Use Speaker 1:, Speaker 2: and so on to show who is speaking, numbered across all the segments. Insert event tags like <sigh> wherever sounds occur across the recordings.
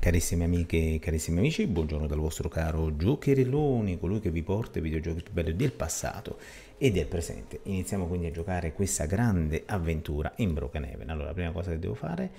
Speaker 1: Carissime amiche, carissimi amici, buongiorno dal vostro caro Giocherelloni, colui che vi porta i videogiochi più belli del passato e del presente. Iniziamo quindi a giocare questa grande avventura in Broken Heaven. Allora, la prima cosa che devo fare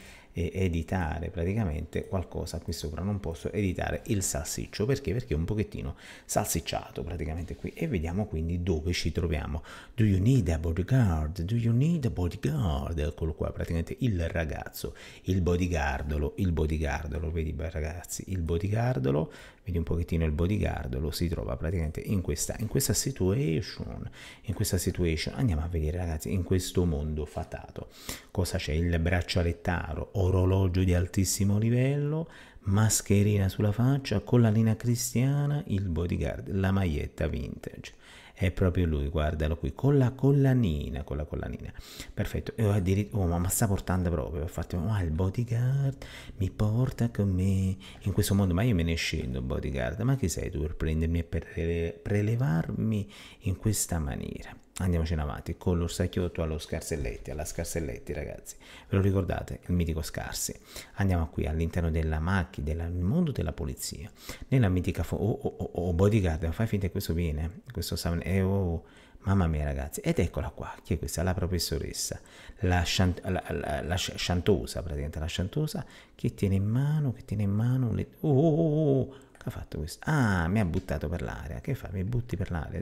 Speaker 1: editare praticamente qualcosa qui sopra, non posso editare il salsiccio, perché? Perché è un pochettino salsicciato praticamente qui e vediamo quindi dove ci troviamo. Do you need a bodyguard? Do you need a bodyguard? Eccolo qua, praticamente il ragazzo, il bodyguardolo, il bodyguardolo, vedi ragazzi, il bodyguardolo vedi un pochettino il bodyguard, lo si trova praticamente in questa, in questa situation, in questa situation, andiamo a vedere ragazzi, in questo mondo fatato, cosa c'è? Il braccialettaro, orologio di altissimo livello, mascherina sulla faccia, collanina cristiana, il bodyguard, la maglietta vintage è proprio lui, guardalo qui, con la collanina, con la collanina. Perfetto, e addirittura, oh ma mi sta portando proprio, ho fatto, ma ah, il bodyguard mi porta con me in questo mondo, ma io me ne scendo bodyguard, ma chi sei tu per prendermi e per prelevarmi in questa maniera? andiamoci in avanti con l'orsacchiotto allo scarselletti, alla scarselletti ragazzi, ve lo ricordate? Il mitico scarsi. Andiamo qui all'interno della macchina, del mondo della polizia, nella mitica fo- oh, oh, oh, oh bodyguard, fai finta che questo viene, questo sound, eh, oh, oh. mamma mia ragazzi, ed eccola qua, chi è questa? La professoressa, la, sciant- la, la, la sciantosa praticamente, la shantosa, che tiene in mano, che tiene in mano, le- oh, oh, oh, oh, oh. Che ha fatto questo? Ah, mi ha buttato per l'aria. Che fa? Mi butti per l'aria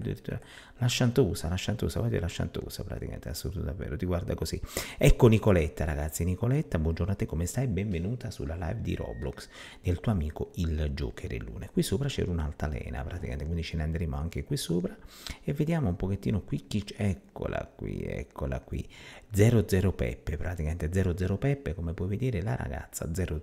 Speaker 1: la Sciantusa, la Sciantusa, guardi la Sciantusa praticamente, assolutamente davvero, ti guarda così. Ecco Nicoletta ragazzi, Nicoletta, buongiorno a te, come stai? Benvenuta sulla live di Roblox del tuo amico il Joker il Lune. Qui sopra c'era un'altalena praticamente, quindi ce ne andremo anche qui sopra e vediamo un pochettino qui chi c'è, eccola qui, eccola qui, 00 Peppe praticamente, 00 Peppe come puoi vedere la ragazza 00.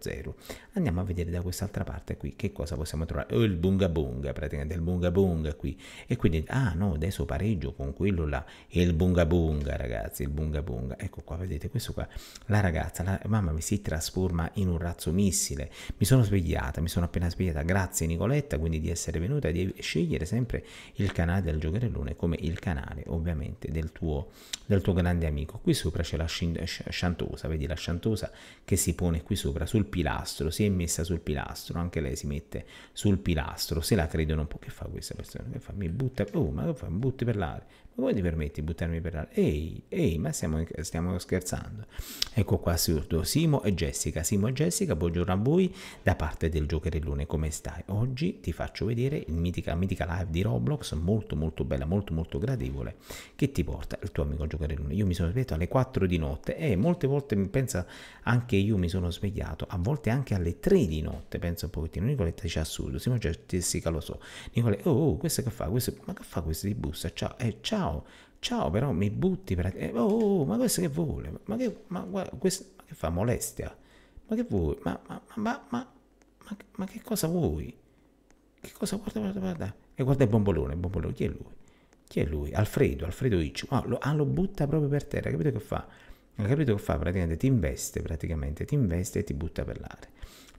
Speaker 1: Andiamo a vedere da quest'altra parte qui che cosa possiamo trovare, oh, il bunga bunga praticamente, il bunga bunga qui e quindi, ah no, adesso questo pareggio con quello là e il bunga bunga ragazzi il bunga bunga ecco qua vedete questo qua la ragazza la mamma mi si trasforma in un razzo missile mi sono svegliata mi sono appena svegliata grazie Nicoletta quindi di essere venuta e di scegliere sempre il canale del giocherellone come il canale ovviamente del tuo, del tuo grande amico qui sopra c'è la sciantosa vedi la sciantosa che si pone qui sopra sul pilastro si è messa sul pilastro anche lei si mette sul pilastro se la credono un po' che fa questa persona che fa mi butta oh ma che fa mi butta tutti per l'aria. Ma come ti permetti di buttarmi per l'aria? Ehi, ehi, ma stiamo, stiamo scherzando. Ecco qua assurdo, Simo e Jessica. Simo e Jessica, buongiorno a voi da parte del Giocherellone, come stai? Oggi ti faccio vedere il mitica, mitica live di Roblox, molto molto bella, molto molto gradevole, che ti porta il tuo amico Giocherellone. Io mi sono svegliato alle 4 di notte e molte volte, pensa, anche io mi sono svegliato, a volte anche alle 3 di notte, pensa un pochettino. Nicoletta dice assurdo, Simo e Jessica lo so. Nicoletta, oh, oh questo che fa? Questo, ma che fa questo di bussa? Ciao, eh, ciao ciao, ciao però mi butti per... Eh, oh, oh, ma questo che vuole? Ma che, ma, guarda, questo, ma che fa molestia? Ma che vuoi? Ma, ma, ma, ma, ma che cosa vuoi? Che cosa? Guarda, guarda, guarda. E guarda il bombolone, il bombolone, chi è lui? Chi è lui? Alfredo, Alfredo Icci, Ah, lo, ah, lo butta proprio per terra, capito che fa? Hai capito che fa? Praticamente ti investe, praticamente ti investe e ti butta per l'aria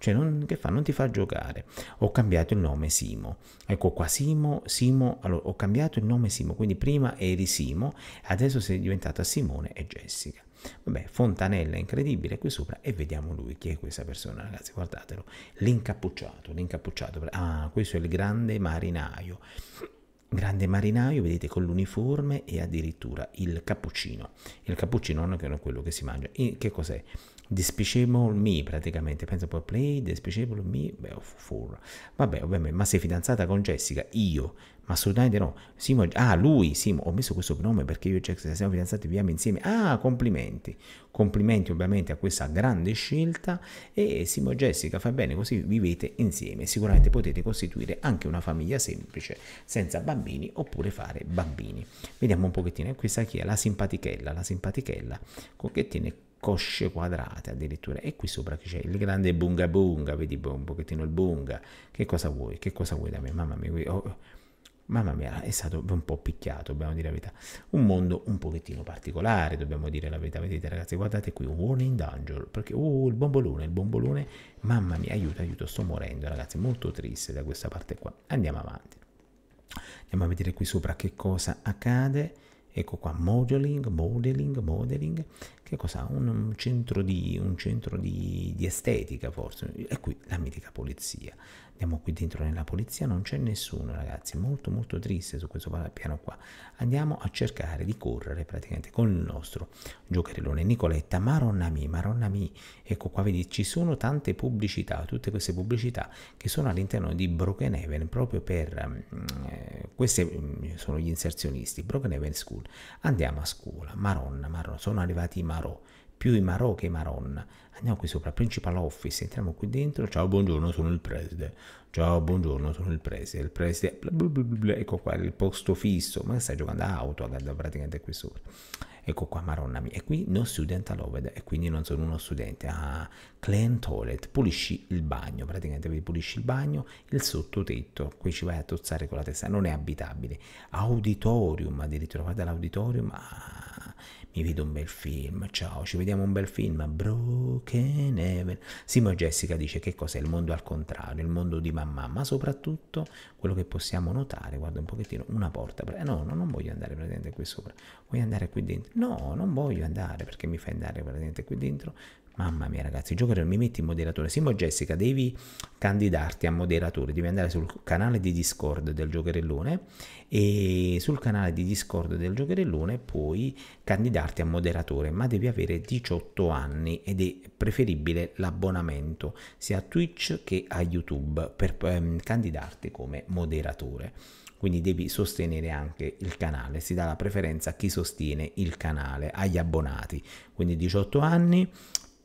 Speaker 1: cioè non, che fa? Non ti fa giocare. Ho cambiato il nome Simo. Ecco qua Simo, Simo, allora ho cambiato il nome Simo, quindi prima eri Simo, adesso sei diventata Simone e Jessica. Vabbè, Fontanella è incredibile qui sopra e vediamo lui chi è questa persona, ragazzi, guardatelo. L'incappucciato, l'incappucciato. Ah, questo è il grande marinaio. Grande marinaio, vedete, con l'uniforme e addirittura il cappuccino. Il cappuccino non è quello che si mangia. E che cos'è? Despicable Me praticamente, penso poi Play, Despicable Me, beh, oh, for. vabbè ovviamente, ma sei fidanzata con Jessica? Io? Ma assolutamente no, Simo, ah lui, Simo, ho messo questo nome perché io e Jessica siamo fidanzati, viviamo insieme, ah complimenti, complimenti ovviamente a questa grande scelta e Simo e Jessica fa bene così vivete insieme, sicuramente potete costituire anche una famiglia semplice, senza bambini oppure fare bambini. Vediamo un pochettino, eh, questa chi è? La simpatichella, la simpatichella con che tiene cosce quadrate addirittura. E qui sopra c'è il grande bunga bunga, vedi un pochettino il bunga. Che cosa vuoi? Che cosa vuoi da me? Mamma mia, oh, mamma mia, è stato un po' picchiato, dobbiamo dire la verità. Un mondo un pochettino particolare, dobbiamo dire la verità. Vedete ragazzi, guardate qui, un warning danger, perché oh, il bombolone, il bombolone, mamma mia, aiuto, aiuto, sto morendo ragazzi, molto triste da questa parte qua. Andiamo avanti. Andiamo a vedere qui sopra che cosa accade. Ecco qua, modeling, modeling, modeling, che cos'ha? Un centro, di, un centro di, di, estetica forse, e qui la mitica polizia. Andiamo qui dentro nella polizia, non c'è nessuno ragazzi, molto molto triste su questo piano qua. Andiamo a cercare di correre praticamente con il nostro giocherellone Nicoletta Maronnami, Maronnami. Ecco qua vedi, ci sono tante pubblicità, tutte queste pubblicità che sono all'interno di Broken Brokenhaven proprio per mm, eh, questi mm, sono gli inserzionisti, Broken Brokenhaven School. Andiamo a scuola, Maronna, Maronna, sono arrivati i Marò, più i Marò che i Maronna Andiamo qui sopra, principal office, entriamo qui dentro, ciao buongiorno sono il preside, ciao buongiorno sono il preside, il preside, bla bla bla ecco qua il posto fisso, ma stai giocando a auto praticamente qui sopra. Ecco qua, maronna mia, e qui non student allowed, e quindi non sono uno studente, ah, clean toilet, pulisci il bagno, praticamente pulisci il bagno, il sottotetto, qui ci vai a tozzare con la testa, non è abitabile, auditorium addirittura, guarda l'auditorium, ah, mi vedo un bel film, ciao, ci vediamo un bel film, Broken Heaven. Simo Jessica dice che cos'è il mondo al contrario, il mondo di mamma, ma soprattutto quello che possiamo notare, guarda un pochettino, una porta, no, no non voglio andare praticamente qui sopra, voglio andare qui dentro, no, non voglio andare perché mi fai andare praticamente qui dentro, Mamma mia ragazzi, Joker mi metti in moderatore. Simo Jessica, devi candidarti a moderatore, devi andare sul canale di Discord del Giocherellone e sul canale di Discord del Giocherellone puoi candidarti a moderatore, ma devi avere 18 anni ed è preferibile l'abbonamento sia a Twitch che a YouTube per ehm, candidarti come moderatore quindi devi sostenere anche il canale, si dà la preferenza a chi sostiene il canale, agli abbonati, quindi 18 anni,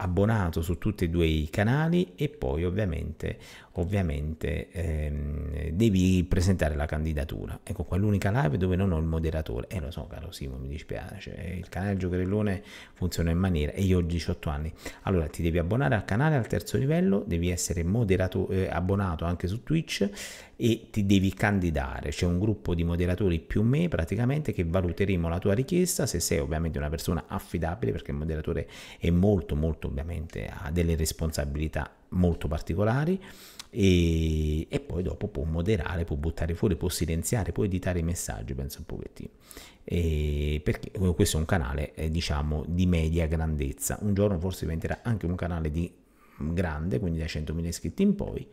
Speaker 1: abbonato su tutti e due i canali e poi ovviamente, ovviamente ehm, devi presentare la candidatura. Ecco qua l'unica live dove non ho il moderatore. E eh, lo so caro Simo, mi dispiace, eh, il canale Giocherellone funziona in maniera e io ho 18 anni. Allora ti devi abbonare al canale al terzo livello, devi essere moderato, eh, abbonato anche su Twitch e ti devi candidare. C'è un gruppo di moderatori più me praticamente che valuteremo la tua richiesta se sei ovviamente una persona affidabile perché il moderatore è molto molto ovviamente ha delle responsabilità molto particolari e, e, poi dopo può moderare, può buttare fuori, può silenziare, può editare i messaggi, penso un pochettino. E perché eh, questo è un canale, eh, diciamo, di media grandezza. Un giorno forse diventerà anche un canale di grande, quindi da 100.000 iscritti in poi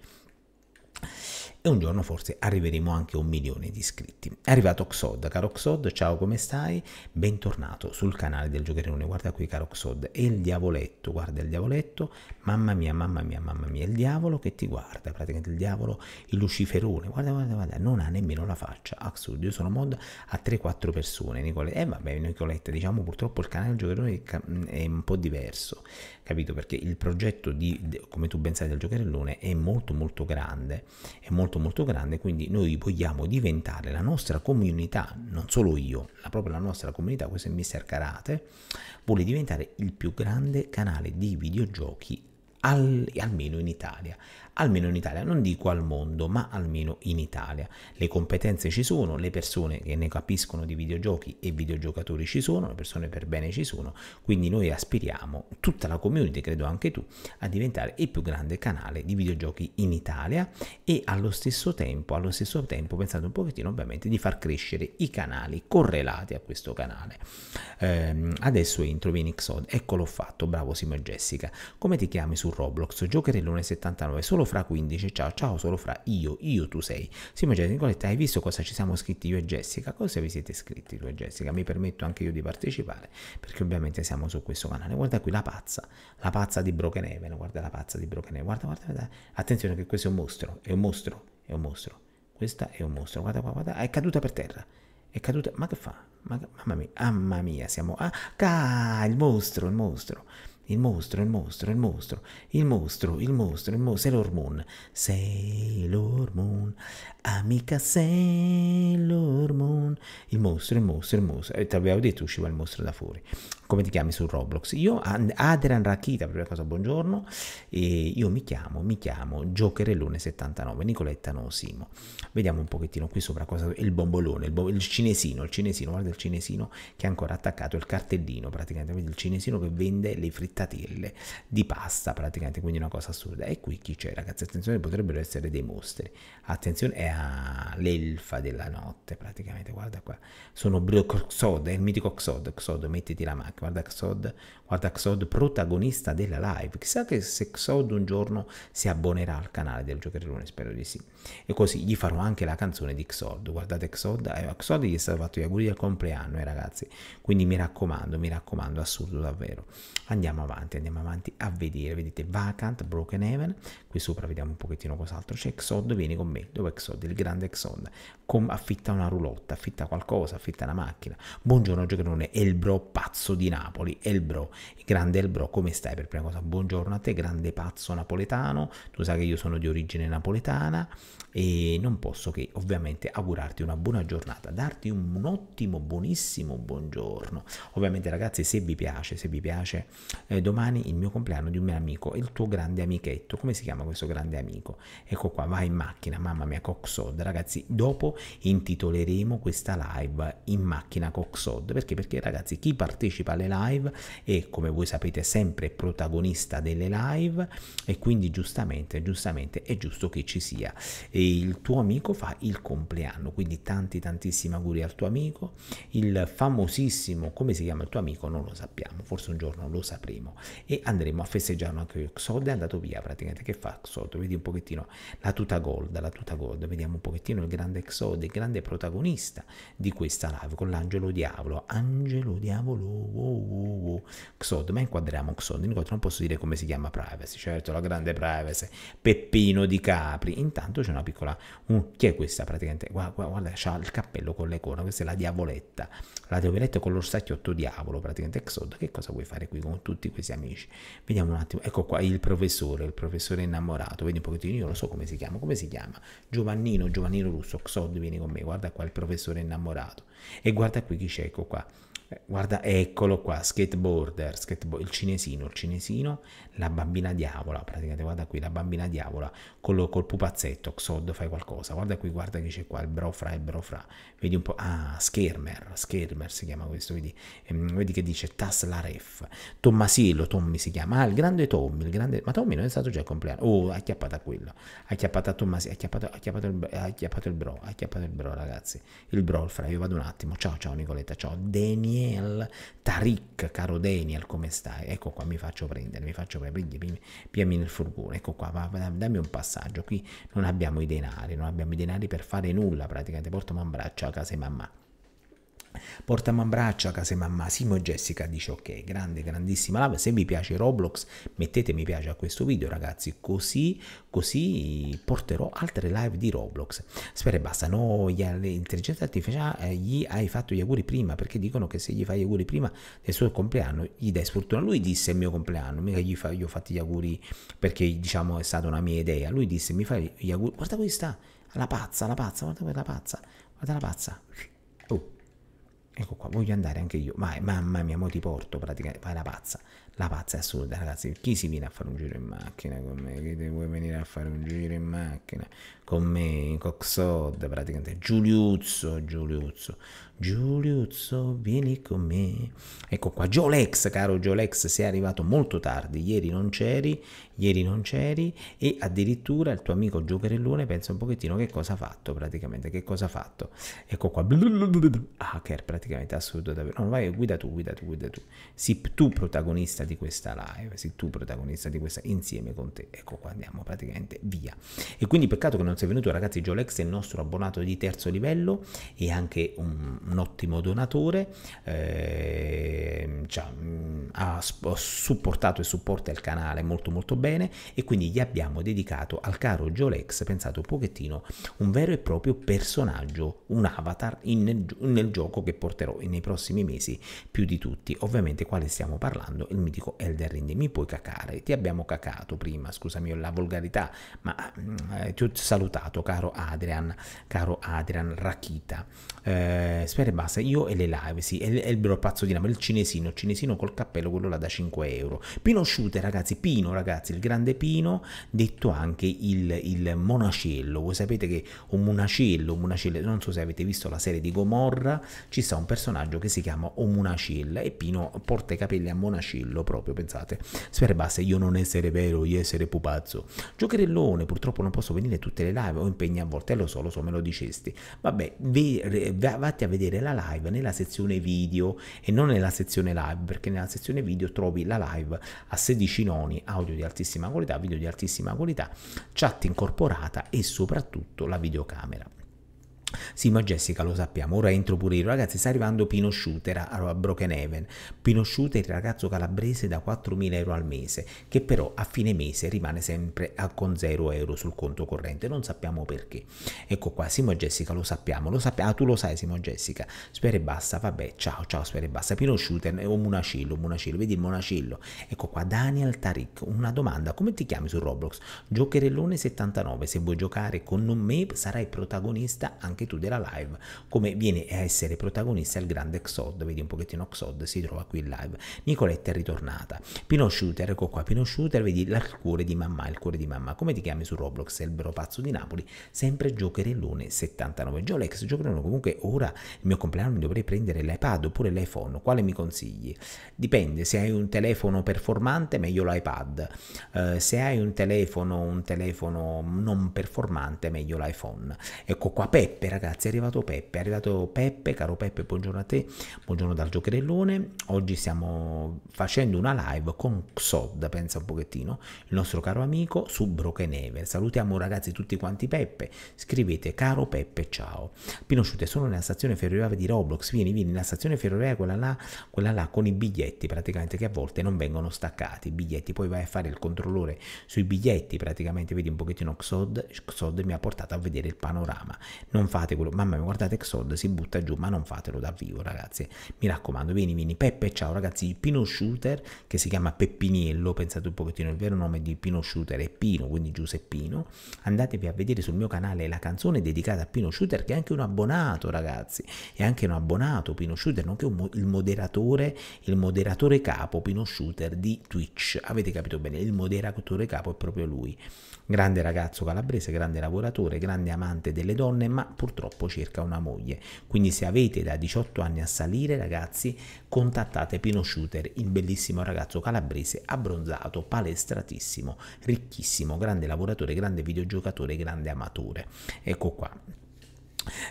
Speaker 1: e un giorno forse arriveremo anche a un milione di iscritti. È arrivato Xod, caro Xod, ciao come stai? Bentornato sul canale del Giocherone, guarda qui caro Xod, e il diavoletto, guarda il diavoletto, Mamma mia, mamma mia, mamma mia, il diavolo che ti guarda, praticamente il diavolo, il luciferone, guarda, guarda, guarda, non ha nemmeno la faccia. assurdo, io sono mod a 3-4 persone, Nicole, e eh, vabbè, Nicoletta, diciamo purtroppo il canale del giocherellone è un po' diverso, capito? Perché il progetto di, come tu ben sai, del giocherellone è molto molto grande, è molto molto grande, quindi noi vogliamo diventare la nostra comunità, non solo io, ma proprio la nostra comunità, questo è Mister Karate, vuole diventare il più grande canale di videogiochi al, almeno in Italia almeno in Italia, non dico al mondo, ma almeno in Italia. Le competenze ci sono, le persone che ne capiscono di videogiochi e videogiocatori ci sono, le persone per bene ci sono, quindi noi aspiriamo, tutta la community, credo anche tu, a diventare il più grande canale di videogiochi in Italia e allo stesso tempo, allo stesso tempo pensando un pochettino ovviamente di far crescere i canali correlati a questo canale. Ehm, adesso entro in Xod, ecco l'ho fatto, bravo Simo e Jessica. Come ti chiami su Roblox? Giocherellone79, solo fra 15, ciao, ciao solo fra io, io tu sei. Sì, ma Nicoletta, hai visto cosa ci siamo scritti io e Jessica? Cosa vi siete scritti tu e Jessica? Mi permetto anche io di partecipare, perché ovviamente siamo su questo canale. Guarda qui la pazza, la pazza di Broken guarda la pazza di Broken guarda, guarda, guarda. Attenzione che questo è un mostro, è un mostro, è un mostro. Questa è un mostro, guarda qua, guarda, è caduta per terra è caduta. Ma che fa? Ma, mamma mia, mamma mia, siamo. Ah, ca, il mostro, il mostro. Il mostro, il mostro, il mostro, il mostro, il mostro, il mostro, Sailor Moon, Sailor Moon. Amica Sailor Moon. Il mostro, il mostro, il mostro. E ti avevo detto usciva il mostro da fuori. Come ti chiami su Roblox? Io, Adrian Rakita, prima cosa, buongiorno. E io mi chiamo, mi chiamo Giocherellone79, Nicoletta Nosimo. Vediamo un pochettino qui sopra cosa... Il bombolone, il, bo... il cinesino, il cinesino, guarda il cinesino che è ancora attaccato, il cartellino praticamente, vedi il cinesino che vende le frittatelle di pasta praticamente, quindi una cosa assurda. E qui chi c'è ragazzi? Attenzione, potrebbero essere dei mostri. Attenzione, è l'elfa della notte, praticamente, guarda qua, sono Xod, è il mitico Xod, Xod, mettiti la macchina, guarda Xod, guarda Xod, protagonista della live, chissà che se Xod un giorno si abbonerà al canale del Giocherellone, spero di sì. E così gli farò anche la canzone di Xod. Guardate Xod, eh, Xod gli è stato fatto gli auguri del compleanno, eh, ragazzi. Quindi mi raccomando, mi raccomando, assurdo davvero. Andiamo avanti, andiamo avanti a vedere. Vedete Vacant, Broken Heaven. Qui sopra vediamo un pochettino cos'altro. C'è Xod, vieni con me. Dove Xod? Il grande Xod. Com- affitta una roulotte, affitta qualcosa, affitta una macchina. Buongiorno Giocherone, bro pazzo di Napoli. bro, il grande bro, come stai per prima cosa? Buongiorno a te, grande pazzo napoletano. Tu sai che io sono di origine napoletana e non posso che ovviamente augurarti una buona giornata, darti un ottimo, buonissimo buongiorno. Ovviamente ragazzi se vi piace, se vi piace, eh, domani il mio compleanno di un mio amico, il tuo grande amichetto, come si chiama questo grande amico? Ecco qua, vai in macchina, mamma mia, Coxod, ragazzi, dopo intitoleremo questa live in macchina Coxod, perché? Perché ragazzi chi partecipa alle live è come voi sapete sempre protagonista delle live e quindi giustamente, giustamente è giusto che ci sia e il tuo amico fa il compleanno, quindi tanti tantissimi auguri al tuo amico, il famosissimo, come si chiama il tuo amico non lo sappiamo, forse un giorno lo sapremo e andremo a festeggiarlo anche io. Xod è andato via praticamente, che fa Xod? Vedi un pochettino la tuta gold, la tuta gold, vediamo un pochettino il grande Xod, il grande protagonista di questa live con l'angelo diavolo, angelo diavolo, wow, wow, wow. Xod, ma inquadriamo Xod, non posso dire come si chiama privacy, certo la grande privacy, Peppino di Capri, intanto c'è una piccola... Uh, chi è questa praticamente? Guarda, guarda, guarda il cappello con le l'icona, questa è la diavoletta. La diavoletta con l'orsacchiotto diavolo, praticamente Exod. Che cosa vuoi fare qui con tutti questi amici? Vediamo un attimo. Ecco qua il professore, il professore innamorato. Vedi un pochettino, io non so come si chiama. Come si chiama? Giovannino, Giovannino Russo. Exod, vieni con me. Guarda qua il professore innamorato. E guarda qui chi c'è, ecco qua eh, guarda, eccolo qua, skateboarder, skateboard, il cinesino, il cinesino la bambina diavola, praticamente guarda qui, la bambina diavola col, col pupazzetto, Xod fai qualcosa, guarda qui, guarda che c'è qua, il brofra e brofra, vedi un po', ah, Schermer, Schermer si chiama questo, vedi, ehm, vedi che dice Tas ref, Tommasillo, Tommy si chiama, ah, il grande Tommy, il grande, ma Tommy non è stato già il compleanno, oh, ha chiappato a quello, ha chiappato a Tommasillo, ha chiappato, ha chiappato, il, bro, ha chiappato il bro ragazzi, il brofra, il io vado un attimo, ciao, ciao Nicoletta, ciao, Daniel Tarik, caro Daniel, come stai? Ecco qua, mi faccio prendere, mi faccio prendere, vai, pigliami, pigliami nel furgone, ecco qua, va, dammi un passaggio, qui non abbiamo i denari, non abbiamo i denari per fare nulla praticamente, portami un braccio a casa di mamma. Portami un braccio a casa mamma. Simo e Jessica dice ok, grande, grandissima live. Se vi piace Roblox mettete mi piace a questo video ragazzi, così, così porterò altre live di Roblox. Spero e basta, no, l'intelligenza artificiale eh, gli hai fatto gli auguri prima perché dicono che se gli fai gli auguri prima del suo compleanno gli dai sfortuna. Lui disse il mio compleanno, mica gli, fa, gli ho fatto gli auguri perché diciamo è stata una mia idea. Lui disse mi fai gli auguri, guarda qui sta, la pazza, la pazza, guarda quella pazza, guarda la pazza ecco qua, voglio andare anche io, vai mamma mia, mo ti porto praticamente, vai la pazza, la pazza assurda, ragazzi. Chi si viene a fare un giro in macchina con me? Chi ti vuoi venire a fare un giro in macchina con me in Coxod? Praticamente Giuliuzzo, Giuliuzzo, Giuliuzzo, vieni con me. Ecco qua, Giolex, caro Giolex, sei arrivato molto tardi. Ieri non c'eri, ieri non c'eri, e addirittura il tuo amico Giocherellone pensa un pochettino che cosa ha fatto praticamente. Che cosa ha fatto? Ecco qua, hacker praticamente assurdo davvero. No, vai, guida tu, guida tu, guida tu. Sì, tu protagonista di questa live, sei tu protagonista di questa insieme con te. Ecco qua andiamo praticamente via. E quindi peccato che non sia venuto ragazzi, Jolex è il nostro abbonato di terzo livello e anche un, un ottimo donatore, eh, cioè, ha, ha supportato e supporta il canale molto molto bene e quindi gli abbiamo dedicato al caro Jolex, pensato un pochettino, un vero e proprio personaggio, un avatar in, nel, nel gioco che porterò nei prossimi mesi più di tutti. Ovviamente quale stiamo parlando? Il mitico dico Elden Ring, mi puoi cacare, ti abbiamo cacato prima, scusami la volgarità, ma mm, eh, ti ho salutato caro Adrian, caro Adrian Rakita, eh, spera e basta, io e le live, sì, è il vero pazzo di Napoli, il cinesino, il cinesino col cappello, quello là da 5 euro, Pino Sciute ragazzi, Pino ragazzi, il grande Pino, detto anche il, il monacello, voi sapete che un monacello, un monacello, non so se avete visto la serie di Gomorra, ci sta un personaggio che si chiama Omunacella e Pino porta i capelli a monacello bello proprio, pensate. Sfere basta, io non essere vero, io essere pupazzo. Giocherellone, purtroppo non posso venire tutte le live, ho impegni a volte, lo so, lo so, me lo dicesti. Vabbè, ve, vatti a vedere la live nella sezione video e non nella sezione live, perché nella sezione video trovi la live a 16 noni, audio di altissima qualità, video di altissima qualità, chat incorporata e soprattutto la videocamera. Sì, ma Jessica lo sappiamo, ora entro pure io. Ragazzi, sta arrivando Pino Shooter a Broken Brokenhaven. Pino Shooter, il ragazzo calabrese da 4.000 euro al mese, che però a fine mese rimane sempre a, con 0 euro sul conto corrente. Non sappiamo perché. Ecco qua, Simo Jessica lo sappiamo, lo sappiamo. Ah, tu lo sai, Simo Jessica. Spera e basta, vabbè, ciao, ciao, spera e basta. Pino Shooter o eh, Monacillo, Monacillo, vedi il Monacillo. Ecco qua, Daniel Tarik, una domanda, come ti chiami su Roblox? Giocherellone79, se vuoi giocare con me sarai protagonista anche anche tu della live, come viene a essere protagonista il grande Xod, vedi un pochettino Xod si trova qui in live, Nicoletta è ritornata, Pino Shooter, ecco qua Pino Shooter, vedi il cuore di mamma, il cuore di mamma, come ti chiami su Roblox, è il vero pazzo di Napoli, sempre giocherellone 79, Giolex, giocherellone comunque ora il mio compleanno mi dovrei prendere l'iPad oppure l'iPhone, quale mi consigli? Dipende, se hai un telefono performante meglio l'iPad, uh, se hai un telefono, un telefono non performante meglio l'iPhone, ecco qua Peppe, Peppe, ragazzi, è arrivato Peppe, è arrivato Peppe, caro Peppe, buongiorno a te, buongiorno dal Giocherellone, oggi stiamo facendo una live con Xod, pensa un pochettino, il nostro caro amico su Brokenever, salutiamo ragazzi tutti quanti Peppe, scrivete caro Peppe, ciao, Pinocciute sono nella stazione ferroviaria di Roblox, vieni, vieni, nella stazione ferroviaria quella là, quella là con i biglietti praticamente che a volte non vengono staccati, i biglietti, poi vai a fare il controllore sui biglietti praticamente, vedi un pochettino Xod, Xod mi ha portato a vedere il panorama, non fa fate quello, mamma mia guardate Exod si butta giù ma non fatelo dal vivo ragazzi, mi raccomando, vieni vieni Peppe, ciao ragazzi, Pino Shooter che si chiama Peppiniello, pensate un pochettino il vero nome di Pino Shooter è Pino, quindi Giuseppino, andatevi a vedere sul mio canale la canzone dedicata a Pino Shooter che è anche un abbonato ragazzi, è anche un abbonato Pino Shooter, nonché mo il moderatore, il moderatore capo Pino Shooter di Twitch, avete capito bene, il moderatore capo è proprio lui, Grande ragazzo calabrese, grande lavoratore, grande amante delle donne, ma purtroppo cerca una moglie. Quindi se avete da 18 anni a salire, ragazzi, contattate Pino Shooter, il bellissimo ragazzo calabrese, abbronzato, palestratissimo, ricchissimo, grande lavoratore, grande videogiocatore, grande amatore. Ecco qua.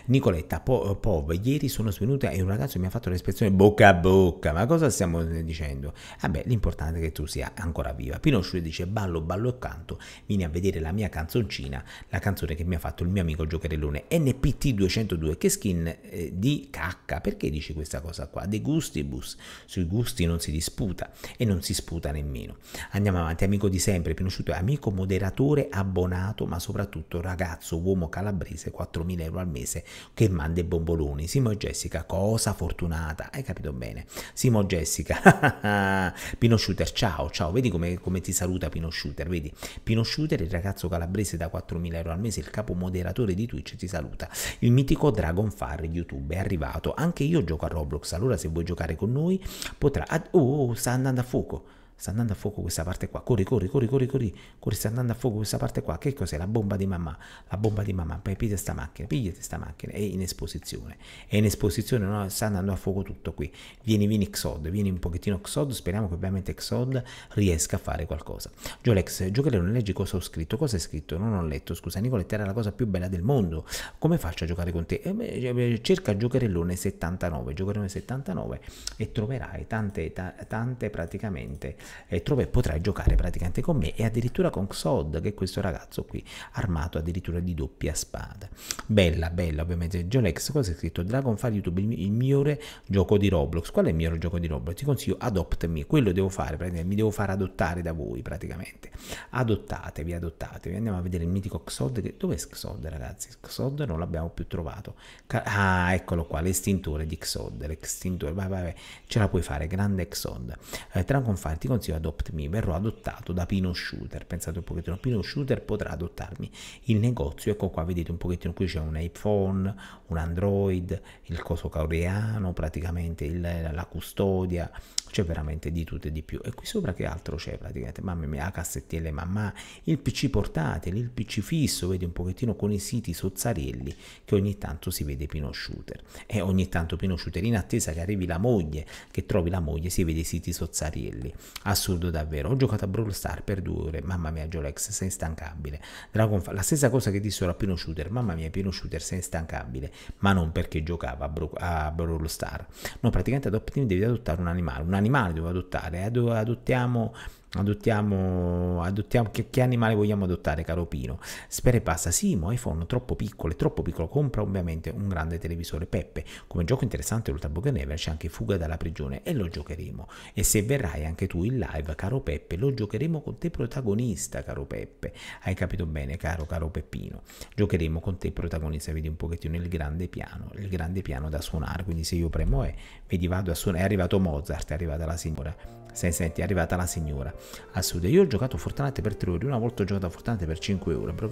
Speaker 1: Nicoletta Pov, ieri sono svenuta e un ragazzo mi ha fatto l'espressione bocca a bocca, ma cosa stiamo dicendo? Vabbè, ah, l'importante è che tu sia ancora viva. Pinocchio dice ballo, ballo e canto, vieni a vedere la mia canzoncina, la canzone che mi ha fatto il mio amico giocherellone NPT202, che skin eh, di cacca, perché dici questa cosa qua? De gustibus, sui gusti non si disputa e non si sputa nemmeno. Andiamo avanti, amico di sempre, Pinocchio è amico moderatore, abbonato, ma soprattutto ragazzo, uomo calabrese, 4.000 euro al mese paese che manda i bomboloni. Simo e Jessica, cosa fortunata, hai capito bene. Simo e Jessica, <laughs> Pino Shooter, ciao, ciao, vedi come, come, ti saluta Pino Shooter, vedi? Pino Shooter, il ragazzo calabrese da 4.000 euro al mese, il capo moderatore di Twitch, ti saluta. Il mitico Dragon Far YouTube è arrivato, anche io gioco a Roblox, allora se vuoi giocare con noi potrà... Ah, oh, oh, sta andando a fuoco sta andando a fuoco questa parte qua, corri, corri, corri, corri, corri, corri, sta andando a fuoco questa parte qua, che cos'è? La bomba di mamma, la bomba di mamma, poi piglia sta macchina, pigliate sta macchina, è in esposizione, è in esposizione, no? sta andando a fuoco tutto qui, vieni, vieni Xod, vieni un pochettino Xod, speriamo che ovviamente Xod riesca a fare qualcosa. Giolex, giocherone, leggi cosa ho scritto, cosa è scritto? Non ho letto, scusa, Nicoletta era la cosa più bella del mondo, come faccio a giocare con te? Eh, eh cerca giocherellone 79, giocherellone 79 e troverai tante, tante praticamente eh, Trove potrai giocare praticamente con me e addirittura con Xod che è questo ragazzo qui armato addirittura di doppia spada bella bella ovviamente Jolex cosa è scritto Dragonfire YouTube il migliore gioco di Roblox qual è il migliore gioco di Roblox? ti consiglio adoptami quello devo fare mi devo far adottare da voi praticamente adottatevi adottatevi andiamo a vedere il mitico Xod che... dove è Xod ragazzi? Xod non l'abbiamo più trovato ah eccolo qua l'estintore di Xod l'estintore vai vai vai ce la puoi fare grande Xod eh, Dragonfire ti consiglio consiglio Adopt Me, verrò adottato da Pino Shooter, pensate un pochettino, Pino Shooter potrà adottarmi il negozio, ecco qua vedete un pochettino, qui c'è un iPhone, un Android, il coso coreano, praticamente il, la custodia, c'è veramente di tutto e di più. E qui sopra che altro c'è praticamente? Mamma mia, la cassettella, mamma, il PC portatile, il PC fisso, vedi un pochettino con i siti sozzarelli che ogni tanto si vede Pino Shooter. E ogni tanto Pino Shooter in attesa che arrivi la moglie, che trovi la moglie, si vede i siti sozzarelli. Assurdo davvero. Ho giocato a Brawl Star per due ore, mamma mia Jolex, sei instancabile. Dragonfall, la stessa cosa che dissero a Pino Shooter, mamma mia Pino Shooter, sei instancabile, ma non perché giocava a, Bro- a Brawl Star. No, praticamente ad Optim devi adottare un animale, un animale animale, dove adottare, eh. adottiamo Adottiamo, adottiamo che, che, animale vogliamo adottare, caro Pino? Spere passa, Simo, iPhone troppo piccolo, è troppo piccolo, compra ovviamente un grande televisore. Peppe, come gioco interessante l'Ultra Never c'è anche Fuga dalla prigione e lo giocheremo. E se verrai anche tu in live, caro Peppe, lo giocheremo con te protagonista, caro Peppe. Hai capito bene, caro, caro Peppino. Giocheremo con te protagonista, vedi un pochettino il grande piano, il grande piano da suonare. Quindi se io premo E, vedi vado a suonare, è arrivato Mozart, è arrivata la signora Senti, senti, è arrivata la signora al sud. Io ho giocato Fortnite per 3 ore, una volta ho giocato a Fortnite per 5 ore.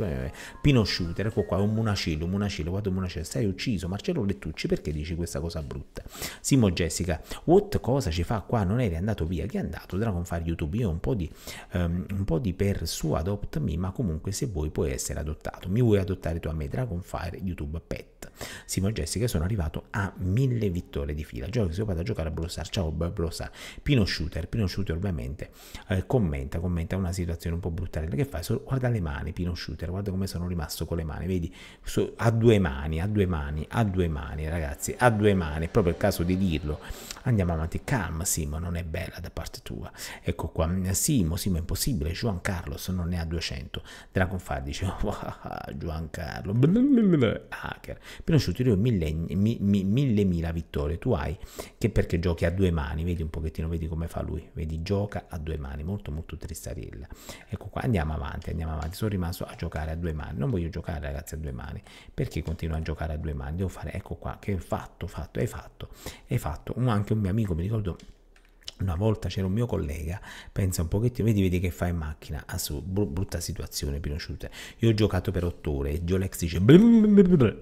Speaker 1: Pino Shooter, ecco qua, un munacillo, un munacillo, guarda un munacillo. Sei ucciso, Marcello Lettucci, perché dici questa cosa brutta? Simo Jessica, what cosa ci fa qua? Non eri andato via, che è andato? Dragonfire YouTube, io un po' di, um, un po' di per su adopt me, ma comunque se vuoi puoi essere adottato. Mi vuoi adottare tu a me, Dragonfire YouTube Pet. Stars. e Jessica sono arrivato a mille vittorie di fila. Gioco si vado a giocare a Brawl Ciao Brawl Pino Shooter, Pino Shooter ovviamente eh, commenta, commenta una situazione un po' bruttarella. Che fai? So, guarda le mani, Pino Shooter, guarda come sono rimasto con le mani. Vedi, so, a due mani, a due mani, a due mani, ragazzi, a due mani. È proprio il caso di dirlo. Andiamo avanti, calma Simo, non è bella da parte tua. Ecco qua, Simo, Simo, è impossibile, Juan Carlos non ne ha 200. Dragonfire dice, <laughs> wow, Juan Carlo, hacker. Pinocchio io mille mila vittorie, tu hai che perché giochi a due mani, vedi un pochettino, vedi come fa lui, vedi, gioca a due mani, molto molto tristarella. Ecco qua, andiamo avanti, andiamo avanti, sono rimasto a giocare a due mani, non voglio giocare ragazzi a due mani, perché continuo a giocare a due mani? Devo fare, ecco qua, che ho fatto, fatto, hai fatto, hai fatto un, anche mi amigo, mi ricordo. Una volta c'era un mio collega, pensa un pochettino, vedi, vedi che fa in macchina, Assu, brutta situazione, Pinocciute. Io ho giocato per otto ore e Giolex dice,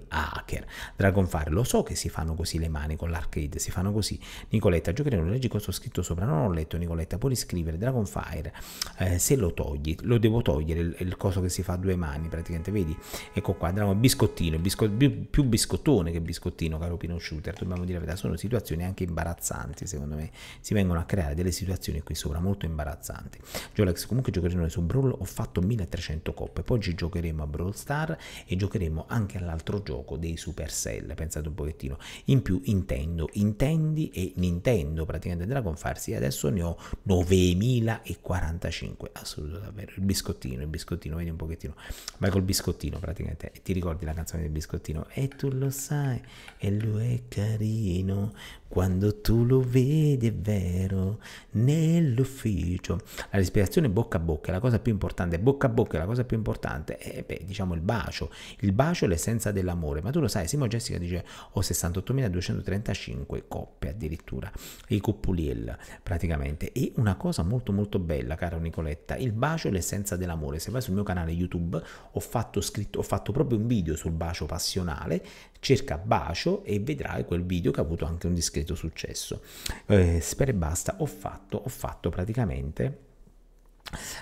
Speaker 1: ah, hacker, Dragonfire, lo so che si fanno così le mani con l'arcade, si fanno così. Nicoletta, giocherò, non leggi cosa ho scritto sopra, non ho letto Nicoletta, puoi riscrivere Dragonfire, eh, se lo togli, lo devo togliere, il, il, coso che si fa a due mani praticamente, vedi? Ecco qua, Dragon, biscottino, bisco, più, più, biscottone che biscottino, caro Pinocciute, dobbiamo dire la verità, sono situazioni anche imbarazzanti secondo me, si vengono a a creare delle situazioni qui sopra molto imbarazzanti. Jolex comunque giocheremo su Brawl, ho fatto 1300 coppe, poi ci giocheremo a Brawl Star e giocheremo anche all'altro gioco dei Supercell, pensate un pochettino. In più intendo, intendi e Nintendo praticamente Dragonfire, sì, adesso ne ho 9045, assolutamente davvero, il biscottino, il biscottino, vedi un pochettino, vai col biscottino praticamente, ti ricordi la canzone del biscottino? E tu lo sai, e lui è carino, quando tu lo vedi è vero, nell'ufficio. La respirazione bocca a bocca è la cosa più importante, bocca a bocca è la cosa più importante, e eh, beh, diciamo il bacio. Il bacio è l'essenza dell'amore, ma tu lo sai, Simo Jessica dice ho 68.235 coppe addirittura, i cuppuliel praticamente. E una cosa molto molto bella, cara Nicoletta, il bacio è l'essenza dell'amore. Se vai sul mio canale YouTube ho fatto, scritto, ho fatto proprio un video sul bacio passionale, cerca Bacio e vedrai quel video che ha avuto anche un discreto successo. Eh, spera e basta, ho fatto, ho fatto praticamente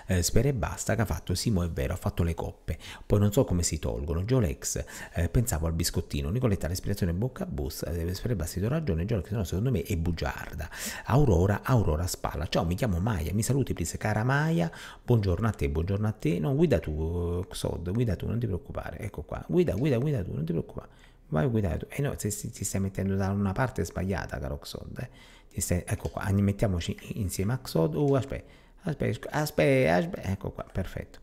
Speaker 1: eh, spera e basta che ha fatto Simo è vero ha fatto le coppe poi non so come si tolgono Jolex eh, pensavo al biscottino Nicoletta respirazione bocca a bus eh, spera e basta ti do ragione Jolex no secondo me è bugiarda Aurora Aurora Spalla ciao mi chiamo Maya mi saluti please cara Maya buongiorno a te buongiorno a te no guida tu Xod eh, guida tu non ti preoccupare ecco qua guida guida guida tu non ti preoccupare vai guidato. E eh no, se ti stai mettendo da una parte sbagliata, caro Xod. Eh. Stai, ecco qua, mettiamoci insieme a Xod. Oh, aspetta, aspetta, aspetta, aspetta, ecco qua, perfetto.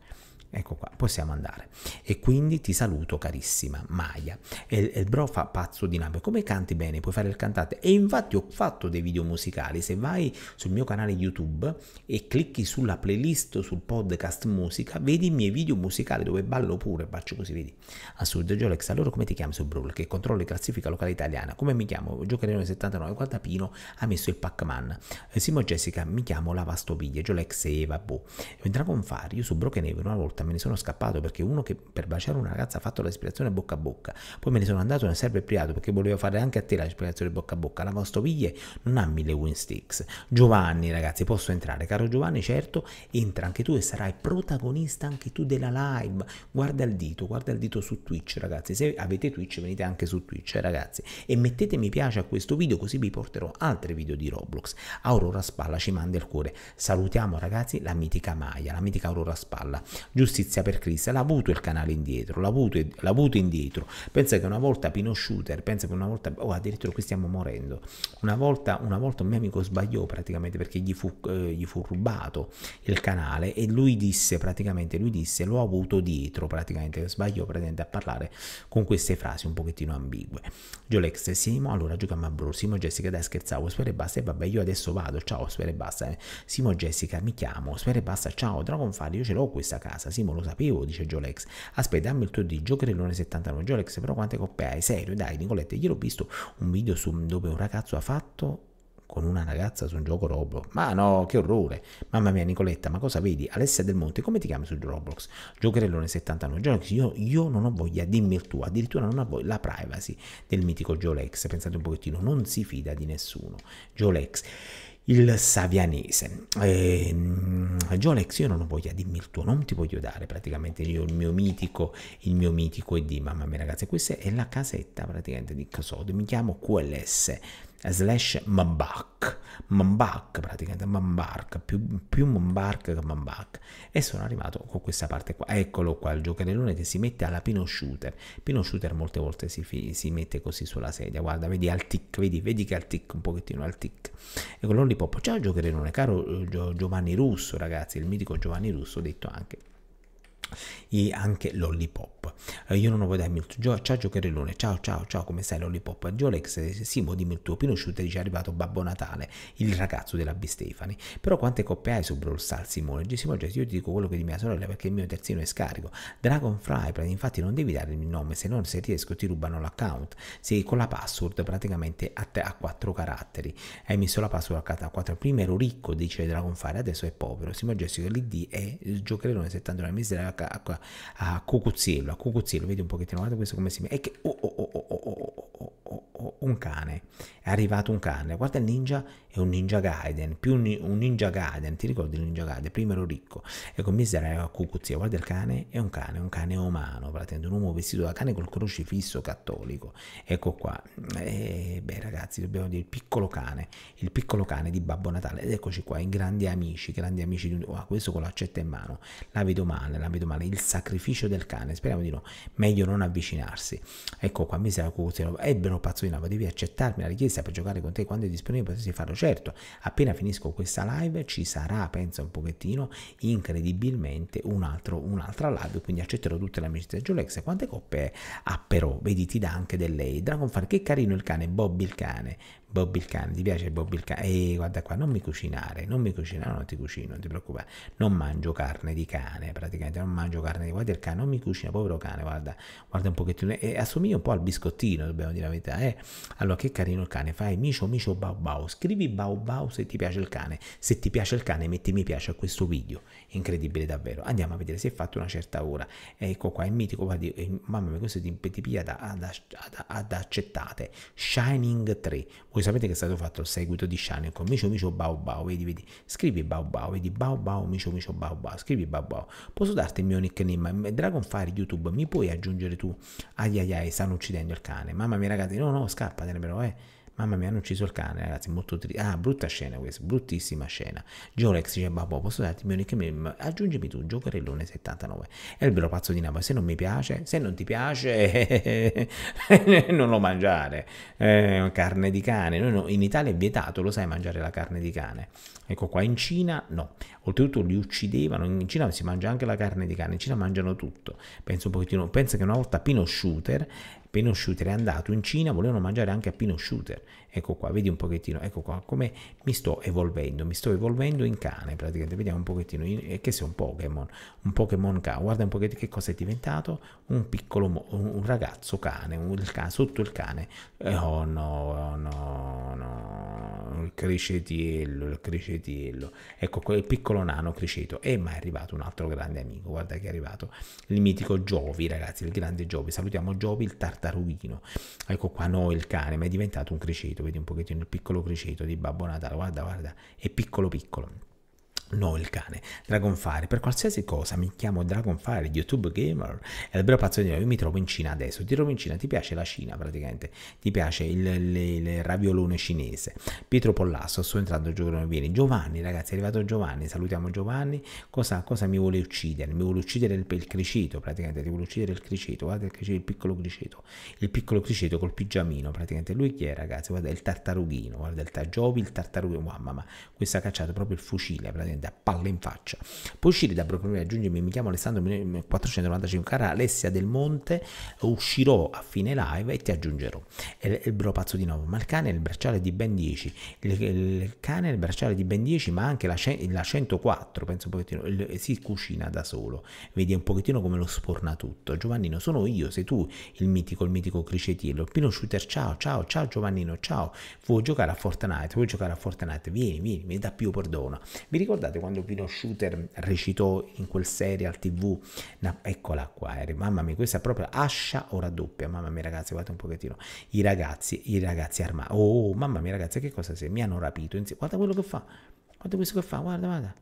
Speaker 1: Ecco qua, possiamo andare. E quindi ti saluto carissima Maya. E il bro fa pazzo di nabbia. Come canti bene, puoi fare il cantante. E infatti ho fatto dei video musicali. Se vai sul mio canale YouTube e clicchi sulla playlist sul podcast musica, vedi i miei video musicali dove ballo pure, faccio così, vedi. Assurdo Jolex, allora come ti chiami su Brawl? Che controlla e classifica locale italiana. Come mi chiamo? Giocherino 79. Guarda Pino, ha messo il Pac-Man. Eh, Simo Jessica, mi chiamo Lavastopiglie. Jolex Eva, boh. Entra con Fario su Broken Eve una volta volta me ne sono scappato perché uno che per baciare una ragazza ha fatto la respirazione bocca a bocca, poi me ne sono andato nel server privato perché volevo fare anche a te la respirazione bocca a bocca, la vostra Mostoviglie non ha mille win sticks. Giovanni ragazzi posso entrare, caro Giovanni certo entra anche tu e sarai protagonista anche tu della live, guarda il dito, guarda il dito su Twitch ragazzi, se avete Twitch venite anche su Twitch eh, ragazzi e mettete mi piace a questo video così vi porterò altri video di Roblox. Aurora Spalla ci manda il cuore, salutiamo ragazzi la mitica Maya, la mitica Aurora Spalla, giusto? giustizia per Cristo, l'ha avuto il canale indietro, l'ha avuto, l'ha avuto indietro. Pensa che una volta Pino Shooter, pensa che una volta, oh addirittura qui stiamo morendo, una volta, una volta un mio amico sbagliò praticamente perché gli fu, eh, gli fu rubato il canale e lui disse praticamente, lui disse l'ho avuto dietro praticamente, sbagliò praticamente a parlare con queste frasi un pochettino ambigue. Giolex, e Simo, allora giochiamo a Bro, Simo Jessica dai scherzavo, spero e basta, e vabbè io adesso vado, ciao, spero e basta, eh. Simo Jessica mi chiamo, spero e basta, ciao, Dragonfire, io ce l'ho questa casa, Simo, lo sapevo, dice Giolex. Aspetta, dammi il tuo di Giocherellone 79. Giolex, però quante coppe hai? Serio, dai, Nicolette, gliel'ho visto un video su, dove un ragazzo ha fatto con una ragazza su un gioco Roblox. Ma no, che orrore! Mamma mia, Nicoletta, ma cosa vedi? Alessia Del Monte, come ti chiami su Roblox? Giocherellone 79. Giolex, io, io, non ho voglia, dimmi il tuo, addirittura non ho voglia, la privacy del mitico Giolex. Pensate un pochettino, non si fida di nessuno. Giolex il savianese. Eh, Jolex, io non ho voglia dimmi il tuo, non ti voglio dare praticamente io il mio mitico, il mio mitico è di mamma mia ragazzi, questa è la casetta praticamente di Casodo, mi chiamo QLS slash Mambak, Mambak praticamente, Mambark, più, più Mambark che Mambak e sono arrivato con questa parte qua, eccolo qua il giocherellone che si mette alla Pino Shooter, Pino Shooter molte volte si, si mette così sulla sedia, guarda vedi al tic, vedi, vedi che al tic un pochettino al tic e con l'Olipop, ciao giocherellone, caro eh, Giovanni Russo ragazzi, il mitico Giovanni Russo detto anche e anche Lollipop. Eh, io non ho vedo Hamilton. Gio, ciao giocherellone, ciao ciao ciao, come stai Lollipop? Giolex, eh, Simo, dimmi il tuo Pino Shooter, ci è arrivato Babbo Natale, il ragazzo della B Stefani. Però quante coppe hai su Brawl Stars, Simone? Simone, io ti dico quello che di mia sorella perché il mio terzino è scarico. Dragonfly, infatti non devi dare il mio nome, se non se riesco ti rubano l'account. Sei con la password praticamente a, te, a 4 caratteri. Hai messo la password a 4. Prima ero ricco, dice Dragonfly, adesso è povero. Simone Jessica, l'ID è il giocherellone 79 miseria a, a, a Cucuzzillo, a Cucuzzillo, vedi un pochettino, guarda questo come si mette, e che, oh, oh, oh, oh, oh, oh, oh, oh, oh un cane, è arrivato un cane, guarda il ninja è un ninja Gaiden, più un, ninja Gaiden, ti ricordi il ninja Gaiden, prima ero ricco, e con misera e cucuzzia, guarda il cane, è un cane, un cane umano, praticamente un uomo vestito da cane col crocifisso cattolico, ecco qua, e, eh, beh ragazzi dobbiamo dire il piccolo cane, il piccolo cane di Babbo Natale, ed eccoci qua, i grandi amici, grandi amici di un... Oh, questo con l'accetta in mano, la vedo male, la vedo male, il sacrificio del cane, speriamo di no, meglio non avvicinarsi, ecco qua, misera e cucuzzia, ebbero pazzo di disciplina, ma devi accettarmi la richiesta per giocare con te quando è disponibile, potresti farlo certo. Appena finisco questa live ci sarà, pensa un pochettino, incredibilmente un altro, un'altra live, quindi accetterò tutte le amicizie di Giolex. Quante coppe ha ah, però? Vedi, ti dà anche del lei. Dragonfire, che carino il cane, Bobby il cane. Bob il cane, ti piace Bob il cane? Ehi, guarda qua, non mi cucinare, non mi cucinare, non ti cucino, non ti preoccupare. Non mangio carne di cane, praticamente, non mangio carne di guarda il cane, non mi cucina, povero cane, guarda, guarda un pochettino, e assomiglia un po' al biscottino, dobbiamo dire la verità, eh. Allora, che carino il cane, fai micio micio bau bau, scrivi bau bau se ti piace il cane, se ti piace il cane metti mi piace a questo video, incredibile davvero. Andiamo a vedere se è fatto una certa ora, ecco qua, è mitico, guarda, eh, mamma mia, questo ti, ti piglia ad, da, da, da accettate, Shining 3, voi sapete che è stato fatto il seguito di Shining con Micio Micio Bao Bao, vedi, vedi, scrivi Bao Bao, vedi Bao Bao, Micio Micio Bao Bao, scrivi Bao Bao. Posso darti il mio nickname, Dragonfire YouTube, mi puoi aggiungere tu? Ai ai ai, stanno uccidendo il cane. Mamma mia ragazzi, no no, scappatene però, eh. Mamma mia, hanno ucciso il cane, ragazzi, molto triste. Ah, brutta scena questa, bruttissima scena. Jolex dice, babbo, posso darti il mio nickname? Aggiungimi tu, Giocarellone79. È il vero pazzo di Napoli, se non mi piace, se non ti piace, <laughs> non lo mangiare. Eh, carne di cane, no, no, in Italia è vietato, lo sai, mangiare la carne di cane. Ecco qua, in Cina no. Oltretutto li uccidevano, in Cina si mangia anche la carne di cane, in Cina mangiano tutto. Penso un pochettino, penso che una volta Pino Shooter Pino Shooter è andato in Cina, volevano mangiare anche a Pino Shooter Ecco qua, vedi un pochettino, ecco qua come mi sto evolvendo, mi sto evolvendo in cane praticamente, vediamo un pochettino eh, che sei un Pokémon, un Pokémon cane, guarda un pochettino che cosa è diventato, un piccolo, un, ragazzo cane, un, il cane, sotto il cane, eh, oh no, oh no, no, il cricetiello, il cricetiello, ecco quel piccolo nano criceto, e mai è arrivato un altro grande amico, guarda che è arrivato, il mitico Giovi ragazzi, il grande Giovi, salutiamo Giovi il tartarughino, ecco qua no il cane, ma è diventato un cresceto, criceto, vedi un pochettino il piccolo criceto di Babbo Natale, guarda, guarda, è piccolo piccolo. No, il cane. Dragonfire. Per qualsiasi cosa mi chiamo Dragonfire, YouTube Gamer. È davvero pazzo di noi. Io mi trovo in Cina adesso. Ti trovo in Cina. Ti piace la Cina praticamente? Ti piace il, il, il raviolone cinese? Pietro Pollasso. Sto entrando. Giorno vieni. Giovanni, ragazzi. È arrivato Giovanni. Salutiamo Giovanni. Cosa, cosa mi vuole uccidere? Mi vuole uccidere il, il criceto praticamente. Ti vuole uccidere il criceto. Guarda il, criceto, il piccolo criceto. Il piccolo criceto col pigiamino praticamente. Lui chi è, ragazzi? Guarda il tartarughino. Guarda il Giovi, il tartarughino. Mamma, ma questo ha cacciato proprio il fucile praticamente veramente a palle in faccia. Puoi uscire da e aggiungermi, mi chiamo Alessandro 495 cara Alessia Del Monte, uscirò a fine live e ti aggiungerò. E il bro pazzo di nuovo, ma il cane è il bracciale di ben 10, il, il cane è il bracciale di ben 10 ma anche la, la 104, penso un pochettino, il, si cucina da solo, vedi un pochettino come lo sporna tutto. Giovannino, sono io, sei tu il mitico, il mitico cricetiello, Pino Shooter, ciao, ciao, ciao Giovannino, ciao, vuoi giocare a Fortnite, vuoi giocare a Fortnite, vieni, vieni, mi dà più perdono. Vi ricordate? ricordate quando Pino Shooter recitò in quel serial tv? Na, eccola qua, eh, mamma mia, questa è proprio ascia o raddoppia, mamma mia ragazzi, guardate un pochettino, i ragazzi, i ragazzi armati, oh mamma mia ragazzi, che cosa sei? Mi hanno rapito, guarda quello che fa, guarda questo che fa, guarda, guarda.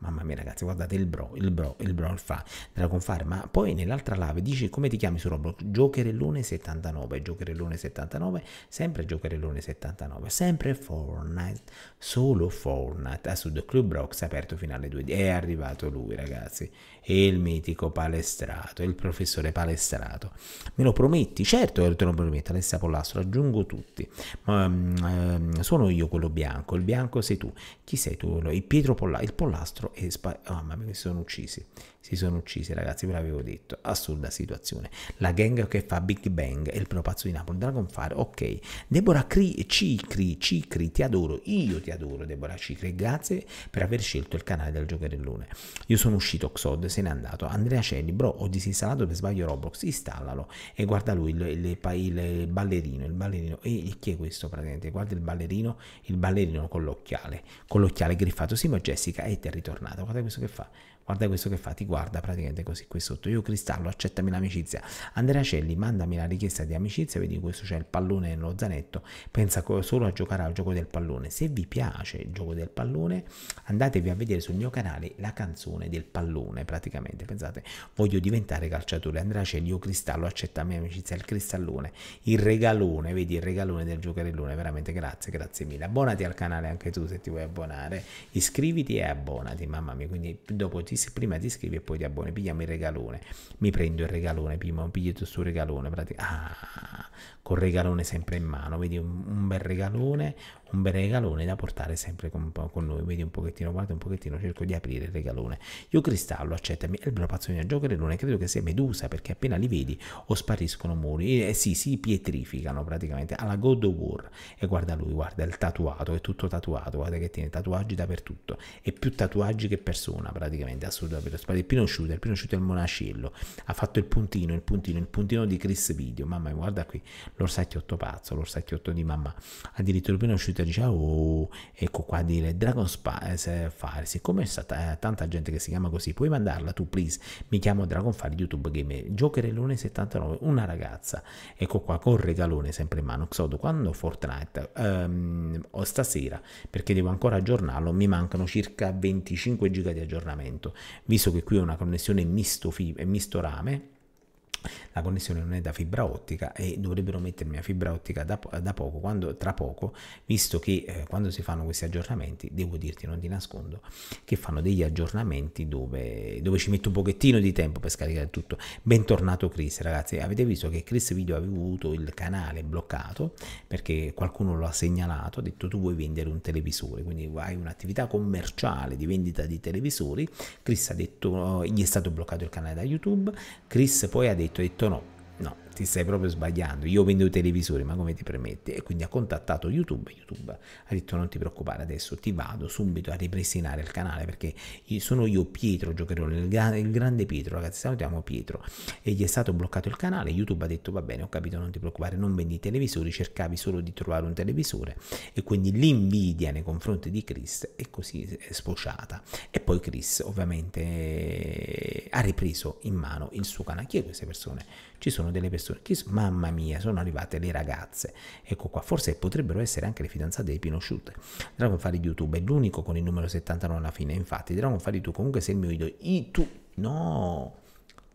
Speaker 1: Mamma mia ragazzi, guardate il bro, il bro, il bro fa della Ma Poi nell'altra live dice come ti chiami su Roblox? Giocherellone79, Giocherellone79, sempre Giocherellone79, sempre Fortnite, solo Fortnite. A ah, Sud Club Rox aperto fino alle 2. È arrivato lui ragazzi, il mitico palestrato, il professore palestrato. Me lo prometti? Certo che te lo prometto, Alessia Pollastro, aggiungo tutti. Um, um, sono io quello bianco, il bianco sei tu. Chi sei tu? Il Pietro Pollastro, il Pollastro e Spy Hammer ah, che si sono uccisi si sono uccisi ragazzi ve l'avevo detto assurda situazione la gang che fa Big Bang e il primo pazzo di Napoli Dragon ok Deborah Cri- Cicri Cicri ti adoro io ti adoro Deborah Cicri grazie per aver scelto il canale del giocherellone io sono uscito Xod se n'è andato Andrea Celli bro ho disinstallato per sbaglio Roblox installalo e guarda lui il, il, il, il ballerino il ballerino e chi è questo praticamente guarda il ballerino il ballerino con l'occhiale con l'occhiale griffato sì ma Jessica e ti è ritornato. guarda questo che fa guarda questo che fa, ti guarda praticamente così qui sotto, io Cristallo accettami l'amicizia, Andrea Celli mandami la richiesta di amicizia, vedi questo c'è il pallone nello zanetto, pensa solo a giocare al gioco del pallone, se vi piace il gioco del pallone andatevi a vedere sul mio canale la canzone del pallone praticamente, pensate voglio diventare calciatore, Andrea Celli, io oh, Cristallo accettami l'amicizia, il cristallone, il regalone, vedi il regalone del giocarellone, veramente grazie, grazie mille, abbonati al canale anche tu se ti vuoi abbonare, iscriviti e abbonati mamma mia, quindi dopo ti X, prima ti iscrivi e poi ti abboni, pigliamo il regalone, mi prendo il regalone, prima piglio tu sto regalone, praticamente, ah, col regalone sempre in mano, vedi un, un bel regalone, un bel regalone da portare sempre con, con noi. Vedi un pochettino, guarda un pochettino, cerco di aprire il regalone. Io cristallo, accettami, è il bello pazzolino, gioco lune, credo che sia medusa perché appena li vedi o spariscono muri, eh, sì, si pietrificano praticamente alla God of War. E guarda lui, guarda il tatuato, è tutto tatuato, guarda che tiene tatuaggi dappertutto, e più tatuaggi che persona praticamente, assolutamente. Il primo shooter, il primo shooter è il monascello, ha fatto il puntino, il puntino, il puntino di Chris Video, mamma mia, guarda qui, l'orsacchiotto pazzo, l'orsacchiotto di mamma, addirittura il primo shooter subito dice oh ecco qua dire Dragon eh, Fire siccome c'è eh, tanta gente che si chiama così puoi mandarla tu please mi chiamo Dragon Fire YouTube Game Giocherellone 79 una ragazza ecco qua con regalone sempre in mano Xodo quando Fortnite um, o stasera perché devo ancora aggiornarlo mi mancano circa 25 giga di aggiornamento visto che qui ho una connessione misto, eh, misto rame la connessione non è da fibra ottica e dovrebbero mettermi a fibra ottica da, da poco, quando, tra poco, visto che eh, quando si fanno questi aggiornamenti, devo dirti, non ti nascondo, che fanno degli aggiornamenti dove, dove ci metto un pochettino di tempo per scaricare tutto. Bentornato Chris, ragazzi, avete visto che Chris Video aveva avuto il canale bloccato perché qualcuno lo ha segnalato, ha detto tu vuoi vendere un televisore, quindi hai un'attività commerciale di vendita di televisori, Chris ha detto, oh, gli è stato bloccato il canale da YouTube, Chris poi ha detto, ha detto のな ti stai proprio sbagliando, io vendo i televisori, ma come ti permette? E quindi ha contattato YouTube, YouTube ha detto non ti preoccupare adesso, ti vado subito a ripristinare il canale perché sono io Pietro Giocherone, il, grande Pietro, ragazzi, salutiamo Pietro, e gli è stato bloccato il canale, YouTube ha detto va bene, ho capito, non ti preoccupare, non vendi i televisori, cercavi solo di trovare un televisore e quindi l'invidia nei confronti di Chris è così è sfociata. E poi Chris ovviamente eh, ha ripreso in mano il suo canale. Chi è queste persone? Ci sono delle persone persone. Che, mamma mia, sono arrivate le ragazze. Ecco qua, forse potrebbero essere anche le fidanzate di Pinosciute. Dragon Fire YouTube è l'unico con il numero 79 alla fine. Infatti, Dragon Fire tu comunque sei il mio idolo. I tu. No!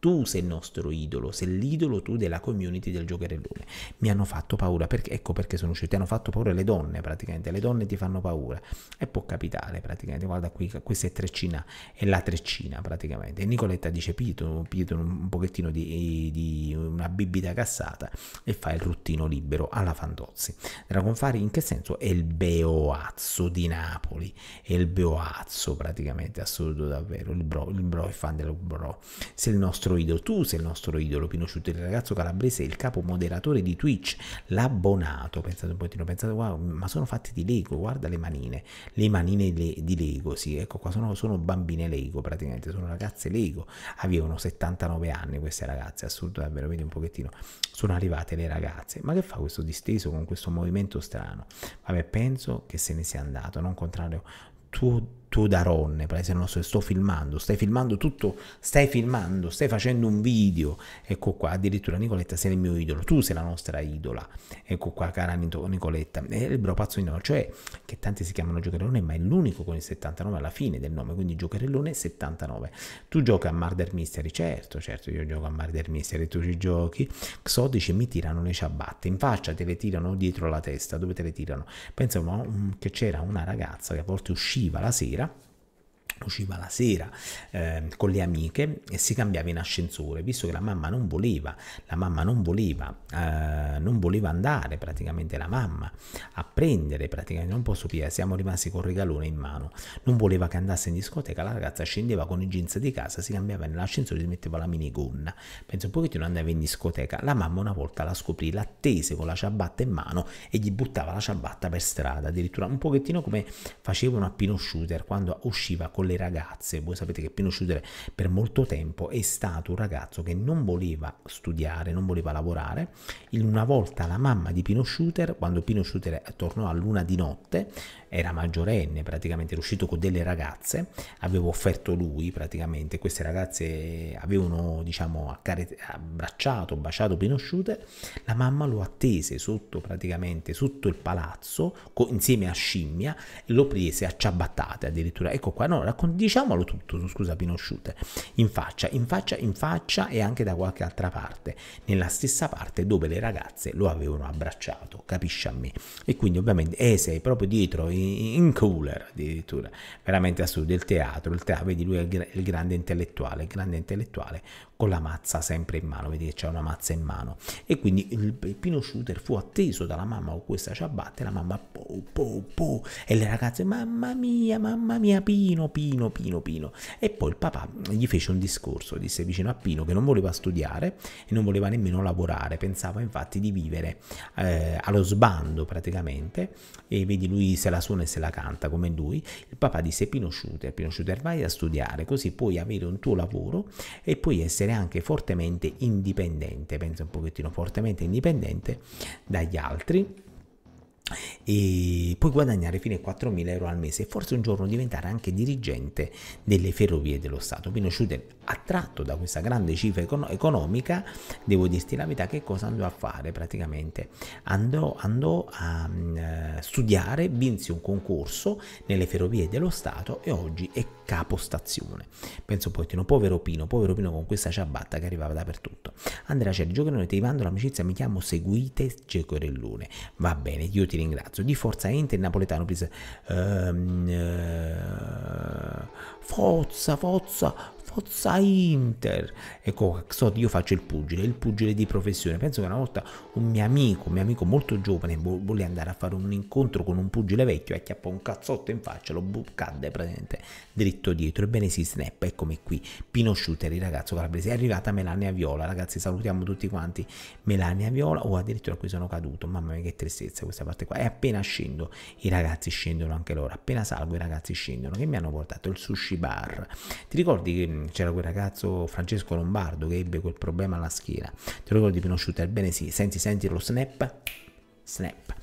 Speaker 1: tu sei il nostro idolo, sei l'idolo tu della community del giocherellone. Mi hanno fatto paura, perché, ecco perché sono uscito, ti hanno fatto paura le donne praticamente, le donne ti fanno paura e può capitare praticamente, guarda qui, questa è treccina, è la treccina praticamente. E Nicoletta dice Pito, Pito un pochettino di, di una bibita cassata e fa il ruttino libero alla Fantozzi. Dragonfari in che senso? È il Beoazzo di Napoli, è il Beoazzo praticamente, assurdo davvero, il bro, il bro è fan del bro, se il nostro nostro idolo, tu sei il nostro idolo, Pinocchio, il ragazzo calabrese, il capo moderatore di Twitch, l'abbonato, pensate un pochettino, pensate, wow, ma sono fatti di Lego, guarda le manine, le manine le, di Lego, sì, ecco qua, sono, sono bambine Lego praticamente, sono ragazze Lego, ah, avevano 79 anni queste ragazze, assurdo davvero, vedi un pochettino, sono arrivate le ragazze, ma che fa questo disteso con questo movimento strano? Vabbè, penso che se ne sia andato, non contrario, tuo tu da daronne, per esempio, so, sto filmando, stai filmando tutto, stai filmando, stai facendo un video, ecco qua, addirittura Nicoletta sei il mio idolo, tu sei la nostra idola, ecco qua cara Nicoletta, è il bro pazzo di no, cioè che tanti si chiamano Giocherellone, ma è l'unico con il 79 alla fine del nome, quindi Giocherellone 79. Tu giochi a Murder Mystery, certo, certo, io gioco a Murder Mystery, tu ci giochi, Xo dice mi tirano le ciabatte, in faccia te le tirano dietro la testa, dove te le tirano? Pensa che c'era una ragazza che a volte usciva la sera, usciva la sera eh, con le amiche e si cambiava in ascensore visto che la mamma non voleva la mamma non voleva eh, non voleva andare praticamente la mamma a prendere praticamente non posso più siamo rimasti con il regalone in mano non voleva che andasse in discoteca la ragazza scendeva con i jeans di casa si cambiava nell'ascensore si metteva la minigonna penso un pochettino andava in discoteca la mamma una volta la scoprì l'attese con la ciabatta in mano e gli buttava la ciabatta per strada addirittura un pochettino come facevano a Pino Shooter quando usciva con le alle ragazze. Voi sapete che Pino Sciudere per molto tempo è stato un ragazzo che non voleva studiare, non voleva lavorare. Una volta la mamma di Pino Shooter, quando Pino Shooter tornò a luna di notte, era maggiorenne, praticamente era uscito con delle ragazze, avevo offerto lui praticamente, queste ragazze avevano diciamo accare- abbracciato, baciato, conosciute, la mamma lo attese sotto praticamente, sotto il palazzo, co- insieme a Scimmia, e lo prese a ciabattate addirittura, ecco qua, no, raccont- diciamolo tutto, scusa, conosciute, in faccia, in faccia, in faccia e anche da qualche altra parte, nella stessa parte dove le ragazze lo avevano abbracciato, capisci a me? E quindi ovviamente, eh, sei proprio dietro, in in cooler addirittura, veramente assurdo, il teatro, il teatro, vedi lui è il, grande intellettuale, il grande intellettuale con la mazza sempre in mano, vedete c'è una mazza in mano. E quindi il, il Pino Shooter fu atteso dalla mamma con questa ciabatta e la mamma po, po, po, e le ragazze mamma mia, mamma mia, Pino, Pino, Pino, Pino. E poi il papà gli fece un discorso, disse vicino a Pino che non voleva studiare e non voleva nemmeno lavorare, pensava infatti di vivere eh, allo sbando praticamente e vedi lui se la suona e se la canta come lui. Il papà disse Pino Shooter, Pino Shooter vai a studiare così puoi avere un tuo lavoro e puoi essere essere anche fortemente indipendente, pensa un pochettino fortemente indipendente dagli altri e puoi guadagnare fino a 4.000 euro al mese e forse un giorno diventare anche dirigente delle ferrovie dello Stato. Pino Schuder, attratto da questa grande cifra economica, devo dirti la verità, che cosa andò a fare praticamente? Andò, andò a mm, studiare, vinse un concorso nelle ferrovie dello Stato e oggi è capostazione. Penso un pochettino, povero Pino, povero Pino con questa ciabatta che arrivava dappertutto. Andrea Cerri, giocherellone, ti mando l'amicizia, mi chiamo Seguite Cecorellone. Va bene, io ti ringrazio. Di Forza Inter, Napoletano, please. Um, uh, forza, forza, Forza Inter! Ecco, so, io faccio il pugile, il pugile di professione. Penso che una volta un mio amico, un mio amico molto giovane, volle andare a fare un incontro con un pugile vecchio e acchiappò un cazzotto in faccia, lo cadde praticamente dritto dietro. Ebbene si snappa, eccomi qui, Pino Shooter, il ragazzo calabrese. È arrivata Melania Viola, ragazzi salutiamo tutti quanti Melania Viola. Oh, addirittura qui sono caduto, mamma mia che tristezza questa parte qua. E appena scendo, i ragazzi scendono anche loro. Appena salgo, i ragazzi scendono, che mi hanno portato il sushi bar. Ti ricordi che mm, c'era quel ragazzo Francesco Lombardo che ebbe quel problema alla schiena. Te lo ricordi Pino Shooter? Bene sì, senti, senti lo snap, snap.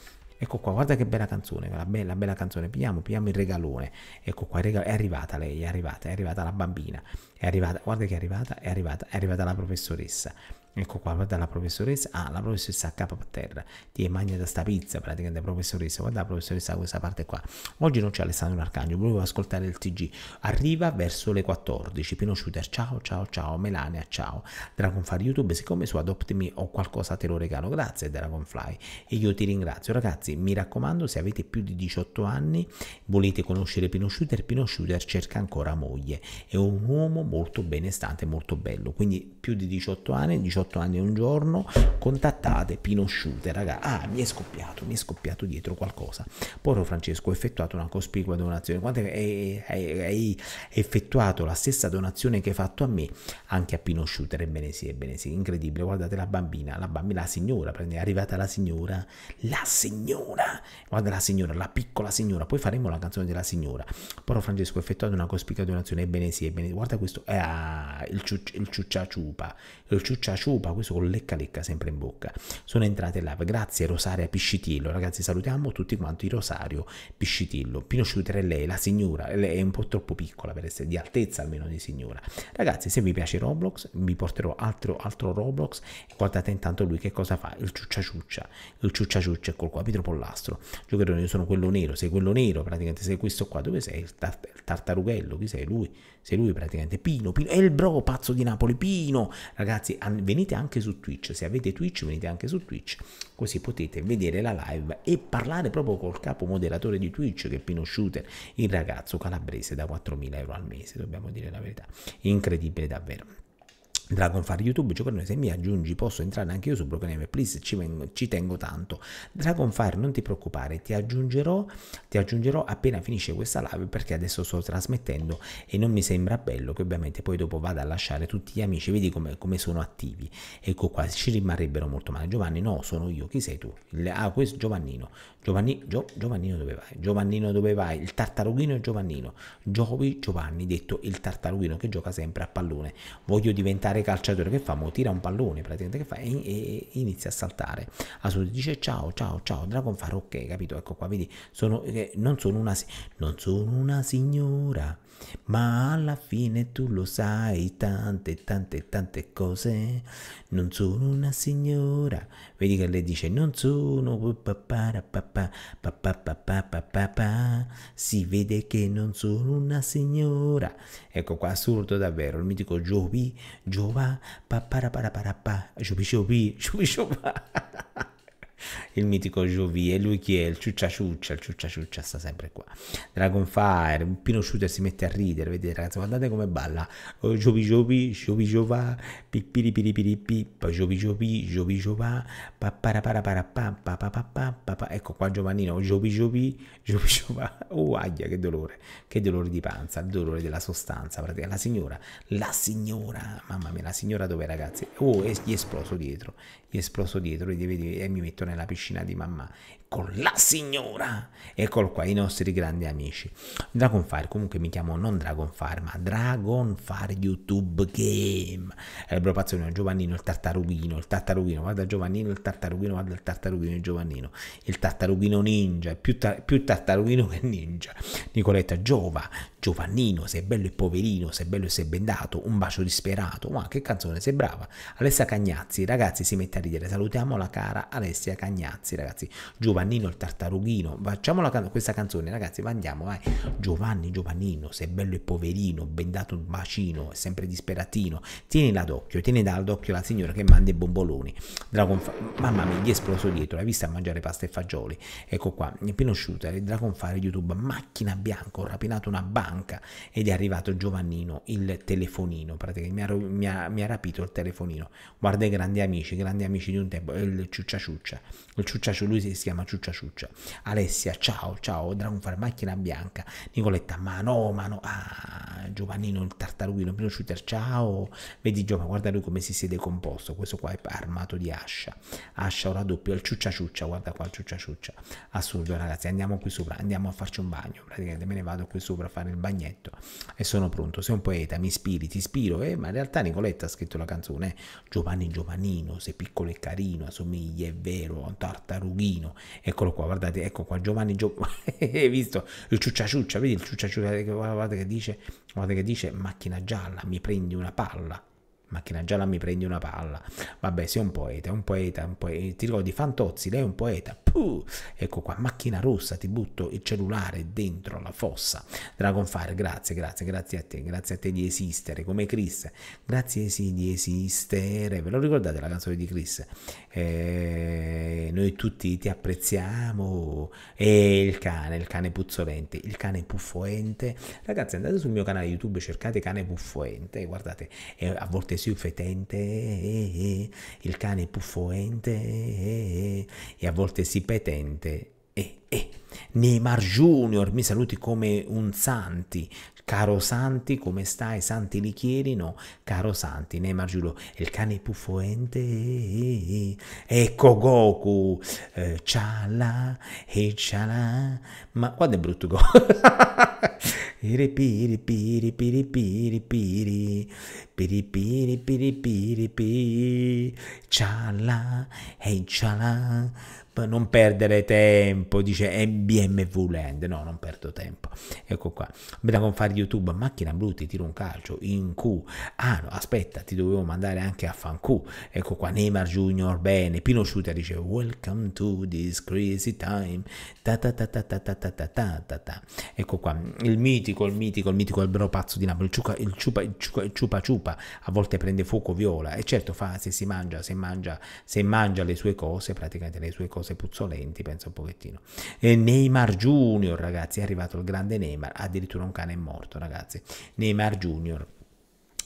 Speaker 1: Ecco qua, guarda che bella canzone, la bella, bella canzone, pigliamo, pigliamo il regalone. Ecco qua, è arrivata lei, è arrivata, è arrivata la bambina, è arrivata, guarda che è arrivata, è arrivata, è arrivata la professoressa. Ecco qua, guarda la professoressa, ah la professoressa a capo per terra, ti è mangia da sta pizza praticamente la professoressa, guarda la professoressa questa parte qua. Oggi non c'è Alessandro Arcangio, volevo ascoltare il TG, arriva verso le 14, Pino Shooter, ciao ciao ciao, Melania ciao, Dragonfly YouTube, siccome su Adopt Me ho qualcosa te lo regalo, grazie Dragonfly e io ti ringrazio. Ragazzi, mi raccomando, se avete più di 18 anni, volete conoscere Pino Shooter, Pino Shooter cerca ancora moglie, è un uomo molto benestante, molto bello, quindi più di 18 anni, 18 18 anni e un giorno, contattate Pino Sciute, raga, ah mi è scoppiato, mi è scoppiato dietro qualcosa. Povero Francesco ho effettuato una cospicua donazione, quanto hai effettuato la stessa donazione che hai fatto a me, anche a Pino Sciute, ebbene sì, ebbene sì, incredibile, guardate la bambina, la bambina, la signora, è arrivata la signora, la signora, guarda la signora, la piccola signora, poi faremo la canzone della signora. Però Francesco ho effettuato una cospicua donazione, ebbene sì, ebbene, guarda questo, ah, il, ciuc- il ciucciaciupa, il ciucciaciupa ciupa, questo con lecca lecca sempre in bocca. Sono entrate live, grazie Rosaria Piscitillo, ragazzi salutiamo tutti quanti Rosario Piscitillo, Pino Sciutere lei, la signora, lei è un po' troppo piccola per essere di altezza almeno di signora. Ragazzi se vi piace Roblox vi porterò altro, altro Roblox e guardate intanto lui che cosa fa, il ciuccia ciuccia, il ciuccia ciuccia è col capitolo pollastro, giocherò io sono quello nero, sei quello nero praticamente, sei questo qua, dove sei? Il, tart il tartarughello, chi sei? Lui, sei lui praticamente, Pino, Pino, è il bro pazzo di Napoli, Pino, ragazzi venite venite anche su Twitch, se avete Twitch venite anche su Twitch, così potete vedere la live e parlare proprio col capo moderatore di Twitch che è Pino Shooter, il ragazzo calabrese da 4.000 euro al mese, dobbiamo dire la verità, incredibile davvero. Dragonfire YouTube Giovanni se mi aggiungi posso entrare anche io su proprio name please ci, vengo, ci, tengo tanto Dragonfire non ti preoccupare ti aggiungerò ti aggiungerò appena finisce questa live perché adesso sto trasmettendo e non mi sembra bello che ovviamente poi dopo vada a lasciare tutti gli amici vedi come, come sono attivi ecco qua ci rimarrebbero molto male Giovanni no sono io chi sei tu ah questo Giovannino Giovanni, Gio, Giovannino dove vai? Giovannino dove vai? Il tartarughino e Giovannino. Giovi Giovanni, detto il tartarughino che gioca sempre a pallone. Voglio diventare calciatore. Che fa? Mo tira un pallone praticamente che fa e, e, inizia a saltare. Asu dice ciao, ciao, ciao. Dragon fa ok, capito? Ecco qua, vedi, sono, eh, non, sono una, non sono una signora ma alla fine tu lo sai, tante, tante, tante cose. Non sono una signora, vedi che lei dice non sono papà, papà, si vede che non sono una signora. Ecco qua, assurdo davvero, il mitico Giovi, Giova, papà, Giovi, Giovi, Giovi, il mitico Jovi e lui chi è? Il ciuccia ciuccia, il ciuccia ciuccia sta sempre qua. Dragon Fire, Pino Shooter si mette a ridere, vedete ragazzi, guardate come balla. Oh, Jovi Jovi, Jovi Jova, pippiri piripiri pippa, Jovi Jovi, Jovi Jova, paparaparapapapapapapapa. Ecco qua Giovannino, Jovi Jovi, Jovi Jova. Oh, aglia, che dolore, che dolore di panza, il dolore della sostanza, praticamente. La signora, la signora, mamma mia, la signora dov'è ragazzi? Oh, gli è esploso dietro, gli è esploso dietro, e mi metto nella piscina cucina di mamma con la signora. Eccolo qua, i nostri grandi amici. Dragonfire, comunque mi chiamo non Dragonfire, ma Dragonfire YouTube Game. È il propazione Giovannino, il tartarughino, il tartarughino, guarda Giovannino, il tartarughino, guarda il tartarughino, il Giovannino, il tartarughino ninja, più, tar più tartarughino che ninja. Nicoletta Giova, Giovannino, sei bello e poverino, sei bello e sei bendato, un bacio disperato, ma che canzone, sei brava. Alessia Cagnazzi, ragazzi, si mette a ridere, salutiamo la cara Alessia Cagnazzi, ragazzi. Giova Giovannino il tartarughino, facciamo can- questa canzone ragazzi, ma andiamo, vai. Giovanni, Giovannino, sei bello e poverino, bendato un bacino, sempre disperatino, tienila d'occhio, tienila d'occhio la signora che manda i bomboloni. Dragonf- Mamma mia, gli è esploso dietro, l'hai vista a mangiare pasta e fagioli. Ecco qua, in pieno shooter, il Dragonfire YouTube, macchina bianca, ho rapinato una banca ed è arrivato Giovannino, il telefonino, praticamente mi ha, mi ha, mi ha rapito il telefonino. Guarda i grandi amici, grandi amici di un tempo, il ciuccia ciuccia, il ciuccia ciuccia, lui si chiama ciuccia ciuccia. Alessia, ciao, ciao, Dragonfire, macchina bianca. Nicoletta, mano, mano, ma Ah, Giovannino, il tartarughino, primo shooter, ciao. Vedi Giova, guarda lui come si siede composto. Questo qua è armato di ascia. Ascia ora doppio, il ciuccia ciuccia, guarda qua il ciuccia ciuccia. Assurdo, ragazzi, andiamo qui sopra, andiamo a farci un bagno. Praticamente me ne vado qui sopra a fare il bagnetto e sono pronto. Sei un poeta, mi ispiri, ti ispiro. Eh? Ma in realtà Nicoletta ha scritto la canzone. Giovanni Giovannino, sei piccolo e carino, assomigli, è vero, a un tartarughino eccolo qua, guardate, ecco qua, Giovanni, Giovanni, <laughs> hai visto il ciuccia ciuccia, vedi il ciuccia ciuccia, guardate che dice, guardate che dice macchina gialla, mi prendi una palla, Macchina gialla mi prendi una palla. Vabbè, sei un poeta, un poeta, un poeta. Ti ricordo di Fantozzi, lei è un poeta. Puh! Ecco qua, macchina rossa, ti butto il cellulare dentro la fossa. Dragonfire, grazie, grazie, grazie a te, grazie a te di esistere, come Chris. Grazie sì, di esistere. Ve lo ricordate la canzone di Chris? Eh, noi tutti ti apprezziamo. E il cane, il cane puzzolente, il cane puffoente. Ragazzi, andate sul mio canale YouTube, cercate cane puffoente, guardate, a volte Gesù fetente, eh, eh, il cane puffoente eh, eh, e a volte si petente. Neymar Junior, mi saluti come un Santi, Caro Santi, come stai? Santi li chiedi? No, caro Santi, Neymar Giulio, il cane puffoente. Ecco Goku, eh, ciala e ciala. Ma quando è brutto Goku? <laughs> Chala, hey chala, non perdere tempo, dice BMW Land, no, non perdo tempo, ecco qua, me la con fare YouTube, macchina brutta, tiro un calcio, in Q, ah no, aspetta, ti dovevo mandare anche a Fan Q, ecco qua, Neymar Junior, bene, Pino Sciuta dice, welcome to this crazy time, ta ta ta ta ta ta ta ta ta ta ta, ecco qua, il mitico, il mitico, il mitico albero pazzo di Napoli, il ciupa, il ciupa, il ciupa, il ciupa, ciupa, a volte prende fuoco viola, e certo fa, se si mangia, se mangia, se mangia le sue cose, praticamente le sue cose, cose puzzolenti, pensa un pochettino. E Neymar Junior, ragazzi, è arrivato il grande Neymar, addirittura un cane è morto, ragazzi. Neymar Junior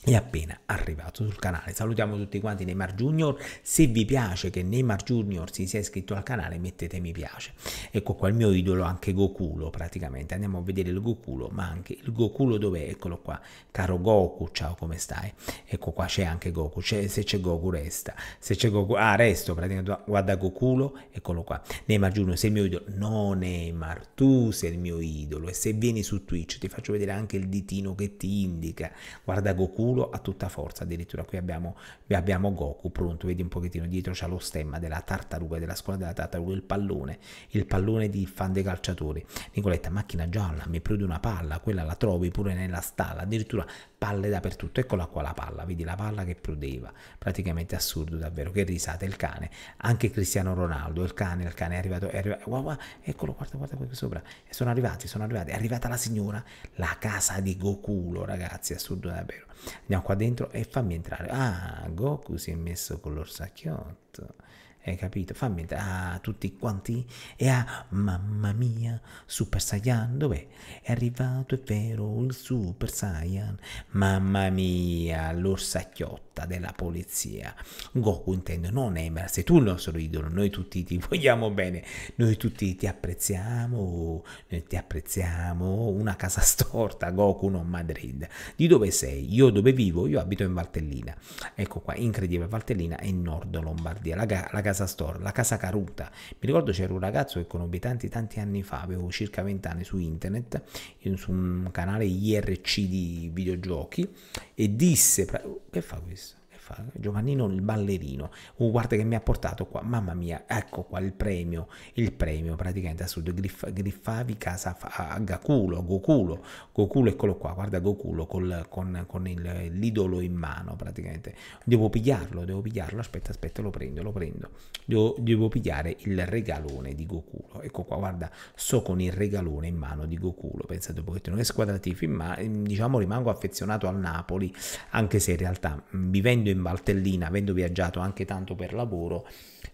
Speaker 1: è appena arrivato sul canale. Salutiamo tutti quanti Neymar Junior, se vi piace che Neymar Junior si sia iscritto al canale mettete mi piace. Ecco qua il mio idolo anche Gokulo praticamente, andiamo a vedere il Gokulo ma anche il Gokulo dov'è? Eccolo qua, caro Goku, ciao come stai? Ecco qua c'è anche Goku, se c'è Goku resta, se c'è Goku, ah resto praticamente, guarda Gokulo, eccolo qua. Neymar Junior sei il mio idolo, no Neymar, tu sei il mio idolo e se vieni su Twitch ti faccio vedere anche il ditino che ti indica, guarda Gokulo culo a tutta forza. Addirittura qui abbiamo, abbiamo Goku pronto, vedi un pochettino dietro c'è lo stemma della tartaruga, della scuola della tartaruga, il pallone, il pallone di fan dei calciatori. Nicoletta, macchina gialla, mi prude una palla, quella la trovi pure nella stalla, addirittura palle dappertutto. Eccola qua la palla, vedi la palla che prudeva, praticamente assurdo davvero, che risate il cane. Anche Cristiano Ronaldo, il cane, il cane è arrivato, è arrivato, wow, wow, eccolo, guarda, guarda qui sopra, e sono arrivati, sono arrivati, è arrivata la signora, la casa di Gokulo, ragazzi, assurdo davvero. Andiamo qua dentro e fammi entrare. Ah, Goku si è messo con l'orsacchiotto. Hai capito? Fammi entrare a ah, tutti quanti e a ah, mamma mia, Super Saiyan, dov'è? È arrivato, è vero, il Super Saiyan. Mamma mia, l'orsacchiotta della polizia. Goku intendo, non Emer, sei tu il nostro idolo, noi tutti ti vogliamo bene, noi tutti ti apprezziamo, ti apprezziamo, una casa storta, Goku non Madrid. Di dove sei? Io dove vivo? Io abito in Valtellina. Ecco qua, incredibile, Valtellina è in nord Lombardia, la, la casa casa store, la casa caruta. Mi ricordo c'era un ragazzo che conobbi tanti tanti anni fa, avevo circa 20 anni su internet, su un canale IRC di videogiochi e disse, che fa questo? fa Giovannino il ballerino, oh guarda che mi ha portato qua, mamma mia, ecco qua il premio, il premio praticamente a sud, Griff, griffavi casa a Gaculo, Gokulo. Goculo eccolo qua, guarda Gokulo col, con, con il, l'idolo in mano praticamente, devo pigliarlo, devo pigliarlo, aspetta, aspetta, lo prendo, lo prendo, devo, devo pigliare il regalone di Gokulo. ecco qua, guarda, so con il regalone in mano di Gokulo. pensate un pochettino che squadratifi, ma mm, diciamo rimango affezionato al Napoli, anche se in realtà mm, vivendo in in Valtellina, avendo viaggiato anche tanto per lavoro,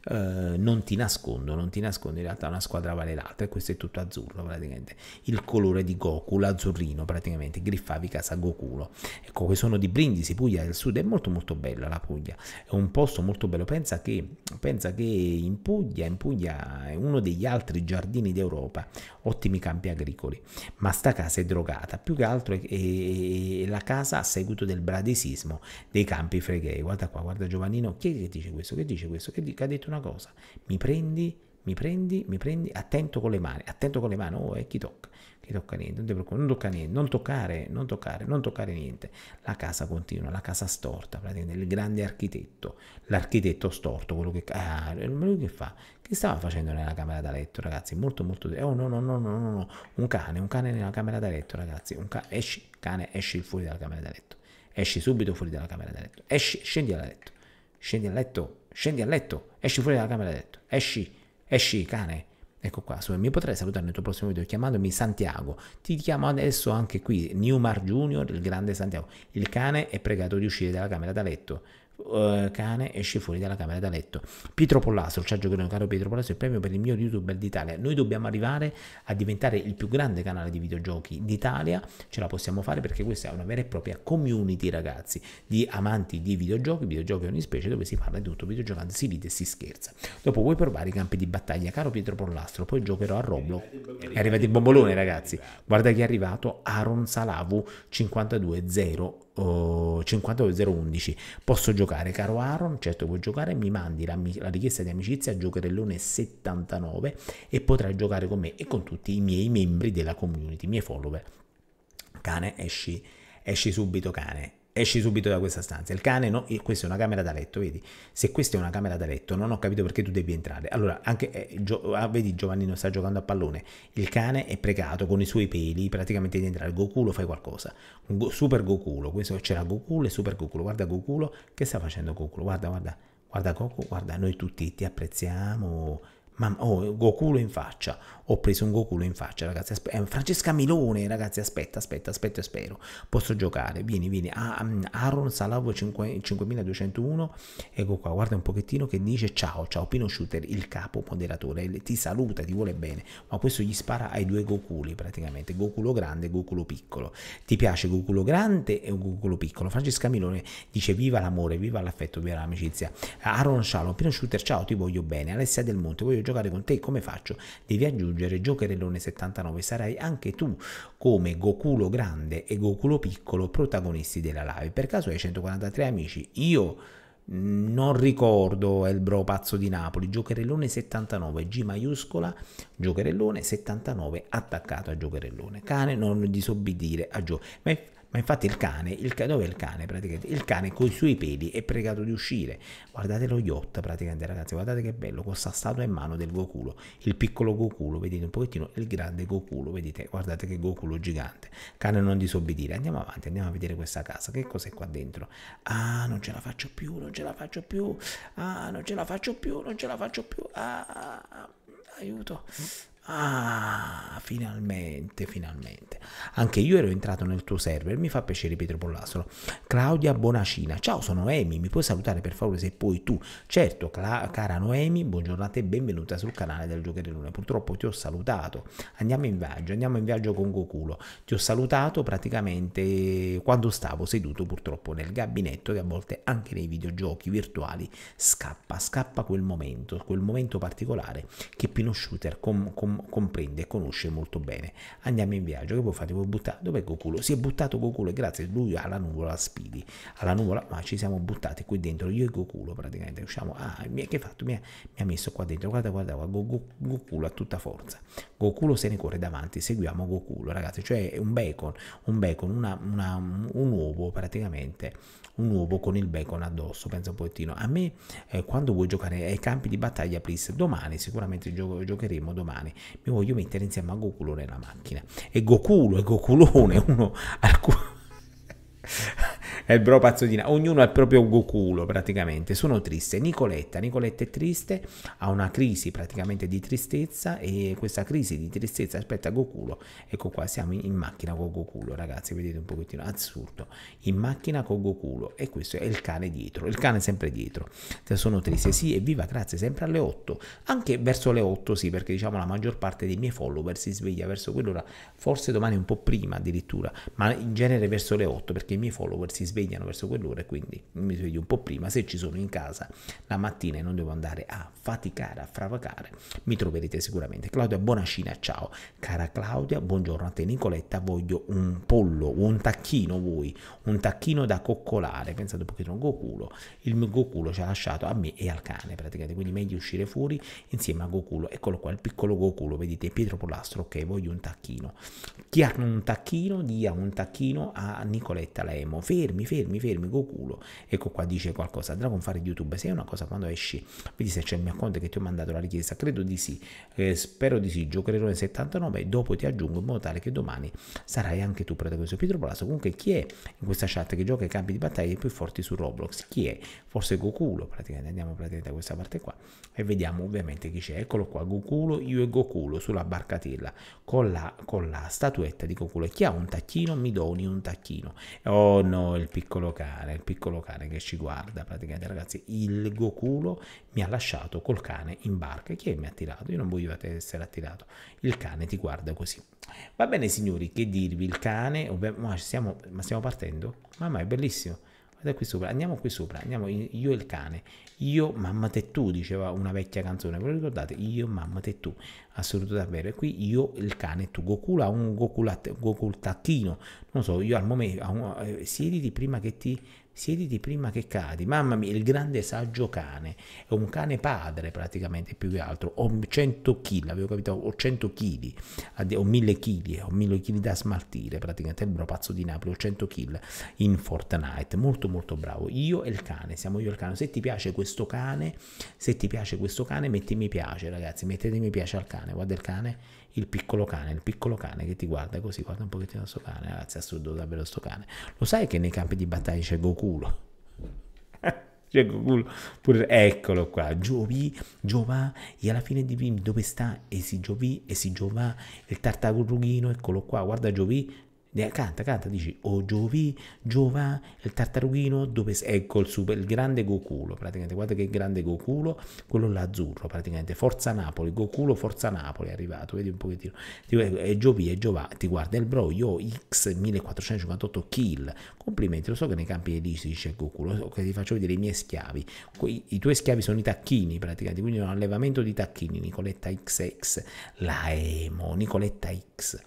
Speaker 1: eh, non ti nascondo, non ti nascondo, in realtà una squadra vale l'altra e questo è tutto azzurro praticamente, il colore di Goku, l'azzurrino praticamente, griffavi casa Gokulo. Ecco, sono di Brindisi, Puglia del Sud, è molto molto bella la Puglia, è un posto molto bello, pensa che, pensa che in Puglia, in Puglia è uno degli altri giardini d'Europa, ottimi campi agricoli, ma sta casa è drogata, più che altro è, è, è la casa a seguito del bradisismo dei campi fregati direi eh, guarda qua, guarda Giovannino, chi è che dice questo, che dice questo, che, che ha detto una cosa, mi prendi, mi prendi, mi prendi, attento con le mani, attento con le mani, oh, e eh, chi tocca? Chi tocca niente, non, non tocca niente, non toccare, non toccare, non toccare niente. La casa continua, la casa storta, praticamente il grande architetto, l'architetto storto, quello che... Ah, eh, lui che fa? Che stava facendo nella camera da letto, ragazzi? Molto, molto... Oh, no, no, no, no, no, no, un cane, un cane nella camera da letto, ragazzi, un ca... esci, cane, esci fuori dalla camera da letto esci subito fuori dalla camera da letto, esci, scendi da letto, scendi a letto, scendi a letto, esci fuori dalla camera da letto, esci, esci cane. Ecco qua, mi potrai salutare nel tuo prossimo video chiamandomi Santiago. Ti chiamo adesso anche qui, Newmar Junior, il grande Santiago. Il cane è pregato di uscire dalla camera da letto. Eh, cane esce fuori dalla camera da letto. Pietro Pollasso, il saggio cronacario caro Pietro Pollastro, il premio per il mio youtuber d'Italia. Noi dobbiamo arrivare a diventare il più grande canale di videogiochi d'Italia, ce la possiamo fare perché questa è una vera e propria community ragazzi, di amanti di videogiochi, videogiochi ogni specie dove si parla di tutto, videogiocando si ride e si scherza. Dopo vuoi provare i campi di battaglia, caro Pietro Pollastro, poi giocherò a Roblo. È arrivato il bombolone ragazzi, guarda chi è arrivato, Aaron Salavu 52 0 oh, 50011 posso giocare caro Aaron certo puoi giocare mi mandi la, la richiesta di amicizia giocherellone 79 e potrai giocare con me e con tutti i miei membri della community i miei follower cane esci esci subito cane esci subito da questa stanza. Il cane, no, questa è una camera da letto, vedi? Se questa è una camera da letto, non ho capito perché tu devi entrare. Allora, anche, eh, gio- ah, vedi, Giovannino sta giocando a pallone. Il cane è pregato con i suoi peli praticamente di entrare. Gokulo fai qualcosa. Go- super Gokulo, questo c'era Gokulo e Super Gokulo. Guarda Gokulo, che sta facendo Gokulo? Guarda, guarda, guarda Goku, guarda, noi tutti ti apprezziamo Mamma, oh, Gokulo in faccia. Ho preso un Gokulo in faccia, ragazzi. Aspe- Francesca Milone, ragazzi, aspetta, aspetta, aspetta e spero. Posso giocare. Vieni, vieni. Ah, mm, Aaron Salavo 5201. Ecco qua, guarda un pochettino che dice ciao, ciao Pino Shooter, il capo moderatore. Ti saluta, ti vuole bene. Ma questo gli spara ai due Gokuli praticamente. Gokulo grande e Gokulo piccolo. Ti piace Gokulo grande e Gokulo piccolo? Francesca Milone dice viva l'amore, viva l'affetto, viva l'amicizia. Aaron Shalom, Pino Shooter, ciao, ti voglio bene. Alessia Del Monte, voglio giocare giocare con te, come faccio? Devi aggiungere Giocherellone 79, sarai anche tu come Gokulo grande e Gokulo piccolo protagonisti della live. Per caso hai 143 amici, io mm, non ricordo è il bro pazzo di Napoli, Giocherellone 79, G maiuscola, Giocherellone 79 attaccato a Giocherellone. Cane non disobbedire a Giocherellone. Ma infatti il cane, il cane dove è il cane praticamente? Il cane con i suoi peli è pregato di uscire. Guardate lo yacht praticamente ragazzi, guardate che bello, con sta statua in mano del Gokulo, il piccolo Gokulo, vedete un pochettino, il grande Gokulo, vedete, guardate che Gokulo gigante. Cane non disobbedire, andiamo avanti, andiamo a vedere questa casa, che cos'è qua dentro? Ah, non ce la faccio più, non ce la faccio più, ah, non ce la faccio più, non ce la faccio più, ah, ah, ah aiuto. Ah, finalmente, finalmente. Anche io ero entrato nel tuo server, mi fa piacere Pietro Pollastro. Claudia Bonacina, ciao, sono Noemi, mi puoi salutare per favore se puoi tu? Certo, Cla cara Noemi, buongiorno a te e benvenuta sul canale del Luna. Purtroppo ti ho salutato, andiamo in viaggio, andiamo in viaggio con Gokulo. Ti ho salutato praticamente quando stavo seduto purtroppo nel gabinetto che a volte anche nei videogiochi virtuali scappa, scappa quel momento, quel momento particolare che Pino Shooter com- com- com- comprende e conosce molto bene. Andiamo in viaggio, che voi fate? Voi buttate? Dov'è Gokulo? Si è buttato Gokulo e grazie a lui alla nuvola Speedy, alla nuvola, ma ci siamo buttati qui dentro, io e Gokulo praticamente, usciamo, ah, mi, che fatto? Mi ha, mi ha, messo qua dentro, guarda, guarda, guarda Go, Go, a tutta forza. Gokulo se ne corre davanti, seguiamo Gokulo, ragazzi, cioè un bacon, un bacon, una, una, un uovo praticamente, un uovo con il bacon addosso, pensa un pochettino. A me eh, quando vuoi giocare ai campi di battaglia, please, domani sicuramente gio- giocheremo domani mi voglio mettere insieme a Gokulone nella macchina. E Gokulo e Gokulone, uno... al cu- e il bro Pazzodina, ognuno ha il proprio goculo praticamente, sono triste. Nicoletta, Nicoletta è triste, ha una crisi praticamente di tristezza e questa crisi di tristezza aspetta Gokulo, ecco qua siamo in macchina con goculo, ragazzi, vedete un pochettino, assurdo, in macchina con goculo e questo è il cane dietro, il cane sempre dietro, cioè, sono triste, sì, evviva, grazie, sempre alle 8, anche verso le 8 sì, perché diciamo la maggior parte dei miei follower si sveglia verso quell'ora, forse domani un po' prima addirittura, ma in genere verso le 8 perché i miei follower si svegliano svegliano verso quell'ora e quindi mi sveglio un po' prima. Se ci sono in casa la mattina e non devo andare a faticare, a fravacare, mi troverete sicuramente. Claudia, buona cena, ciao. Cara Claudia, buongiorno a te Nicoletta, voglio un pollo, un tacchino voi, un tacchino da coccolare. Pensate un pochino a Goculo. il mio Gokulo ci ha lasciato a me e al cane praticamente, quindi meglio uscire fuori insieme a Goculo. Eccolo qua, il piccolo Goculo, vedete Pietro Polastro, ok, voglio un tacchino. Chi ha un tacchino dia un tacchino a Nicoletta Lemo, fermi fermi, fermi, fermi, coculo. Ecco qua dice qualcosa. Dragon fare YouTube, se è una cosa quando esci, vedi se c'è il mio conto che ti ho mandato la richiesta, credo di sì, eh, spero di sì, giocherò nel 79 e dopo ti aggiungo in modo tale che domani sarai anche tu protagonista. Pietro Palaso, comunque chi è in questa chat che gioca i campi di battaglia più forti su Roblox? Chi è? Forse Gokulo, praticamente andiamo praticamente a questa parte qua e vediamo ovviamente chi c'è. Eccolo qua, Gokulo, io e Gokulo sulla barcatella con la, con la statuetta di Gokulo. Chi ha un tacchino mi doni un tacchino. Oh no, il piccolo cane, il piccolo cane che ci guarda praticamente ragazzi, il Goculo mi ha lasciato col cane in barca, chi è che mi ha attirato? Io non voglio essere attirato, il cane ti guarda così. Va bene signori, che dirvi, il cane, ma stiamo, ma stiamo partendo? Mamma è bellissimo Guarda qui sopra, andiamo qui sopra, andiamo io e il cane. Io, mamma te tu, diceva una vecchia canzone, ve lo ricordate? Io, mamma te tu, assoluto davvero. E qui io, il cane, tu, Gokula, un Gokulat, Gokultatino, non so, io al momento, eh, siediti prima che ti Siediti prima che cadi. Mamma mia, il grande saggio cane. È un cane padre praticamente più che altro. Ho 100 kg, avevo capito, ho 100 kg, ho 1000 kg, ho 1000 kg da smaltire praticamente. È il pazzo di Napoli, ho 100 kg in Fortnite. Molto molto bravo. Io e il cane, siamo io e il cane. Se ti piace questo cane, se ti piace questo cane, metti mi piace ragazzi, mettete mi piace al cane. Guarda il cane il piccolo cane, il piccolo cane che ti guarda così, guarda un pochettino sto cane, ragazzi, ah, assurdo davvero sto cane. Lo sai che nei campi di battaglia c'è Gokulo? <laughs> c'è Gokulo, pure, eccolo qua, Giovi, Giova, e alla fine di Vim dove sta? E si Giovì, e si Giovà, il tartarughino, eccolo qua, guarda Giovi, Canta, canta, dici, oh Giovi, Giova, il tartarughino, dove sei? Ecco il, super, il grande Goculo, praticamente, guarda che grande Goculo, quello l'azzurro, praticamente, Forza Napoli, Goculo Forza Napoli è arrivato, vedi un pochettino, ti, è eh, Giovi, è eh, Giova, ti guarda il bro, io X 1458 kill, complimenti, lo so che nei campi elisi dice Goculo, so che ti faccio vedere i miei schiavi, i, i tuoi schiavi sono i tacchini praticamente, quindi è un allevamento di tacchini, Nicoletta XX, la Emo, Nicoletta X.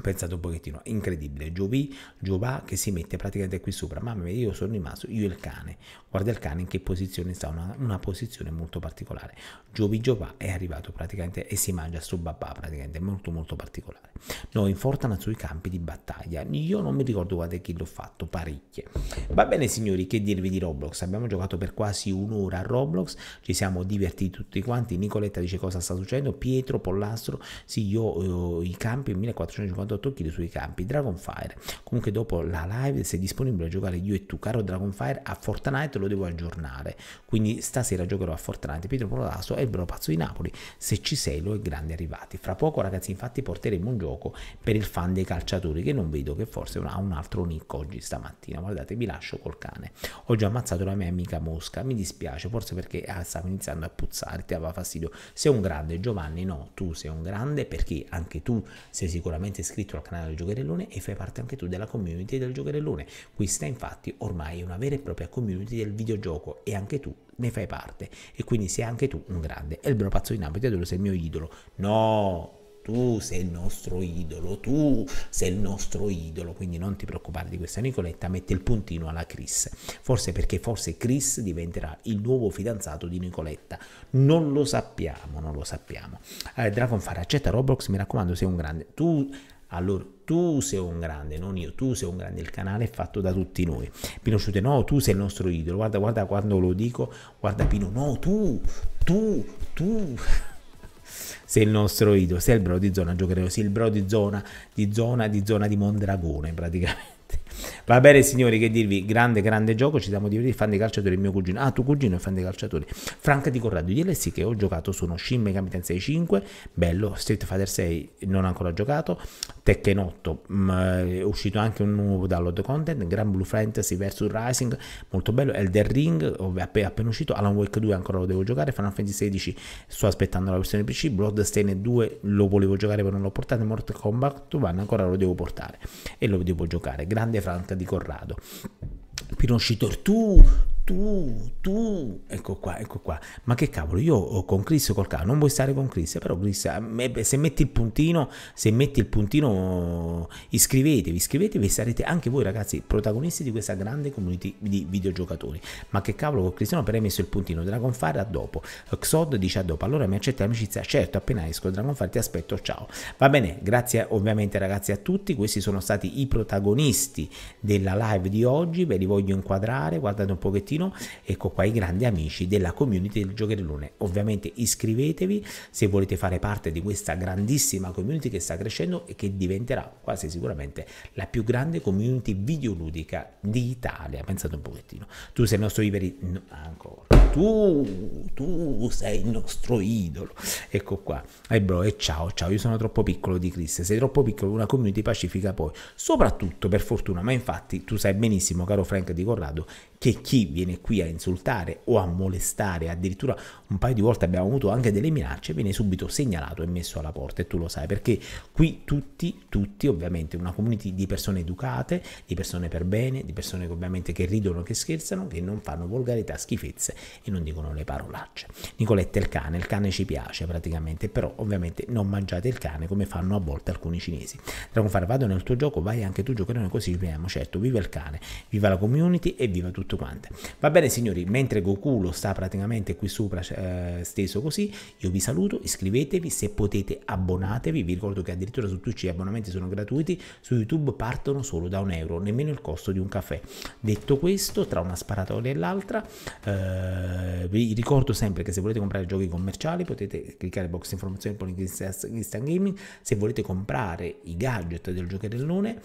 Speaker 1: Pensate un pochettino, incredibile. Giovì, Giovà che si mette praticamente qui sopra. Mamma mia, io sono rimasto, io e il cane. Guarda il cane in che posizione sta, una, una posizione molto particolare. Giovì Giovà è arrivato praticamente e si mangia su babà praticamente, molto molto particolare. No, in Fortana sui campi di battaglia. Io non mi ricordo guarda chi l'ho fatto, parecchie. Va bene signori, che dirvi di Roblox? Abbiamo giocato per quasi un'ora a Roblox, ci siamo divertiti tutti quanti. Nicoletta dice cosa sta succedendo, Pietro, Pollastro, sì, io, io eh, i campi 1450 da Tokyo sui campi Dragonfire. Comunque dopo la live se disponibile a giocare io e tu caro Dragonfire a Fortnite lo devo aggiornare. Quindi stasera giocherò a Fortnite Pietro Prolasso e il Bro Pazzo di Napoli. Se ci sei lo è grande arrivati. Fra poco ragazzi infatti porteremo un gioco per il fan dei calciatori che non vedo che forse ha un altro nick oggi stamattina. Guardate vi lascio col cane. Ho già ammazzato la mia amica Mosca. Mi dispiace forse perché ah, stava iniziando a puzzare, ti aveva fastidio. Sei un grande Giovanni, no, tu sei un grande perché anche tu sei sicuramente iscritto iscritto al canale del Giocherellone e fai parte anche tu della community del Giocherellone. Questa infatti ormai è una vera e propria community del videogioco e anche tu ne fai parte e quindi sei anche tu un grande. E il vero pazzo di Napoli, ti adoro, sei il mio idolo. No, tu sei il nostro idolo, tu sei il nostro idolo, quindi non ti preoccupare di questa Nicoletta, mette il puntino alla Chris, forse perché forse Chris diventerà il nuovo fidanzato di Nicoletta, non lo sappiamo, non lo sappiamo. Eh, Dragon Fire accetta Roblox, mi raccomando sei un grande, tu allora tu sei un grande, non io, tu sei un grande, il canale è fatto da tutti noi. Pino Ciute, no, tu sei il nostro idolo, guarda, guarda quando lo dico, guarda Pino, no, tu, tu, tu <laughs> sei il nostro idolo, sei il bro di zona, giocheremo, sei il bro di zona, di zona, di zona di Mondragone praticamente. Va bene signori, che dirvi, grande, grande gioco, ci siamo divertiti, fan dei calciatori, il mio cugino, ah tuo cugino è fan dei calciatori. Franca di Corrado, gli LSI che ho giocato sono Shin Megami Tensei 5, bello, Street Fighter 6 non ho ancora giocato, Tekken 8, mh, mm, è uscito anche un nuovo download content, Grand Blue Fantasy vs Rising, molto bello, Elder Ring, appena, appena uscito, Alan Wake 2 ancora lo devo giocare, Final Fantasy 16 sto aspettando la versione PC, Bloodstained 2 lo volevo giocare ma non l'ho portato, Mortal Kombat 1 ancora lo devo portare e lo devo giocare. Grande Franca di Corrado. Pinocchio Tortù, tu, tu, ecco qua, ecco qua. Ma che cavolo, io ho con Chris col cavolo, non vuoi stare con Chris, però Chris, eh, se metti il puntino, se metti il puntino, iscrivetevi, iscrivetevi e sarete anche voi ragazzi protagonisti di questa grande community di videogiocatori. Ma che cavolo con Chris, no, per hai messo il puntino, Dragonfire a dopo, Xod dice a dopo, allora mi accetta l'amicizia, certo, appena esco Dragonfire ti aspetto, ciao. Va bene, grazie ovviamente ragazzi a tutti, questi sono stati i protagonisti della live di oggi, ve li voglio inquadrare, guardate un pochettino Valentino, ecco qua i grandi amici della community del Giocherellone. Ovviamente iscrivetevi se volete fare parte di questa grandissima community che sta crescendo e che diventerà quasi sicuramente la più grande community videoludica d'Italia. Pensate un pochettino. Tu sei il nostro Iveri... No, ancora. Tu, tu sei il nostro idolo. Ecco qua. E eh, bro, e eh, ciao, ciao. Io sono troppo piccolo di Chris. Sei troppo piccolo una community pacifica poi. Soprattutto, per fortuna, ma infatti tu sai benissimo, caro Frank di Corrado, che chi viene qui a insultare o a molestare, addirittura un paio di volte abbiamo avuto anche delle minacce, viene subito segnalato e messo alla porta e tu lo sai perché qui tutti, tutti ovviamente una community di persone educate, di persone per bene, di persone che ovviamente che ridono, che scherzano, che non fanno volgarità, schifezze e non dicono le parolacce. Nicoletta è il cane, il cane ci piace praticamente, però ovviamente non mangiate il cane come fanno a volte alcuni cinesi. fare vado nel tuo gioco, vai anche tu giocherone così, vediamo certo, viva il cane, viva la community e viva tutti tutto quanto. Va bene signori, mentre Goku lo sta praticamente qui sopra eh, steso così, io vi saluto, iscrivetevi, se potete abbonatevi, vi ricordo che addirittura su Twitch gli abbonamenti sono gratuiti, su YouTube partono solo da un euro, nemmeno il costo di un caffè. Detto questo, tra una sparatoria e l'altra, eh, vi ricordo sempre che se volete comprare giochi commerciali potete cliccare box informazioni con Instant Gaming, se volete comprare i gadget del giocherellone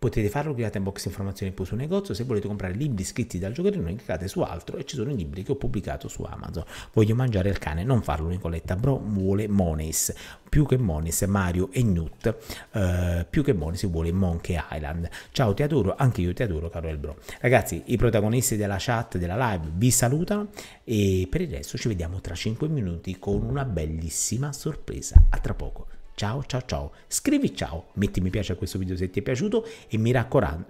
Speaker 1: Potete farlo, cliccate in box informazioni più sul negozio. Se volete comprare libri scritti dal giocatore non cliccate su altro e ci sono i libri che ho pubblicato su Amazon. Voglio mangiare il cane, non farlo Nicoletta, bro vuole Monis. Più che Monis, Mario e Newt. Uh, più che Monis vuole Monkey Island. Ciao, ti adoro, anche io ti adoro, caro El Bro. Ragazzi, i protagonisti della chat, della live, vi salutano e per il resto ci vediamo tra 5 minuti con una bellissima sorpresa. A tra poco. Ciao ciao ciao, scrivi ciao, metti mi piace a questo video se ti è piaciuto e mi,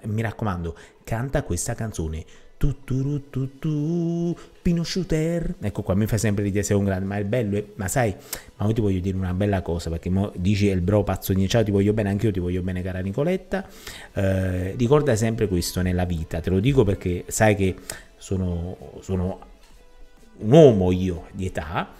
Speaker 1: mi raccomando, canta questa canzone. Tuturu tutu, Pino Shooter. Ecco qua, mi fa sempre di essere un grande, ma è bello è, eh. ma sai, ma io ti voglio dire una bella cosa, perché mo dici eh, il bro pazzoni, ciao ti voglio bene, anche io ti voglio bene cara Nicoletta. Eh, ricorda sempre questo nella vita, te lo dico perché sai che sono, sono un uomo io di età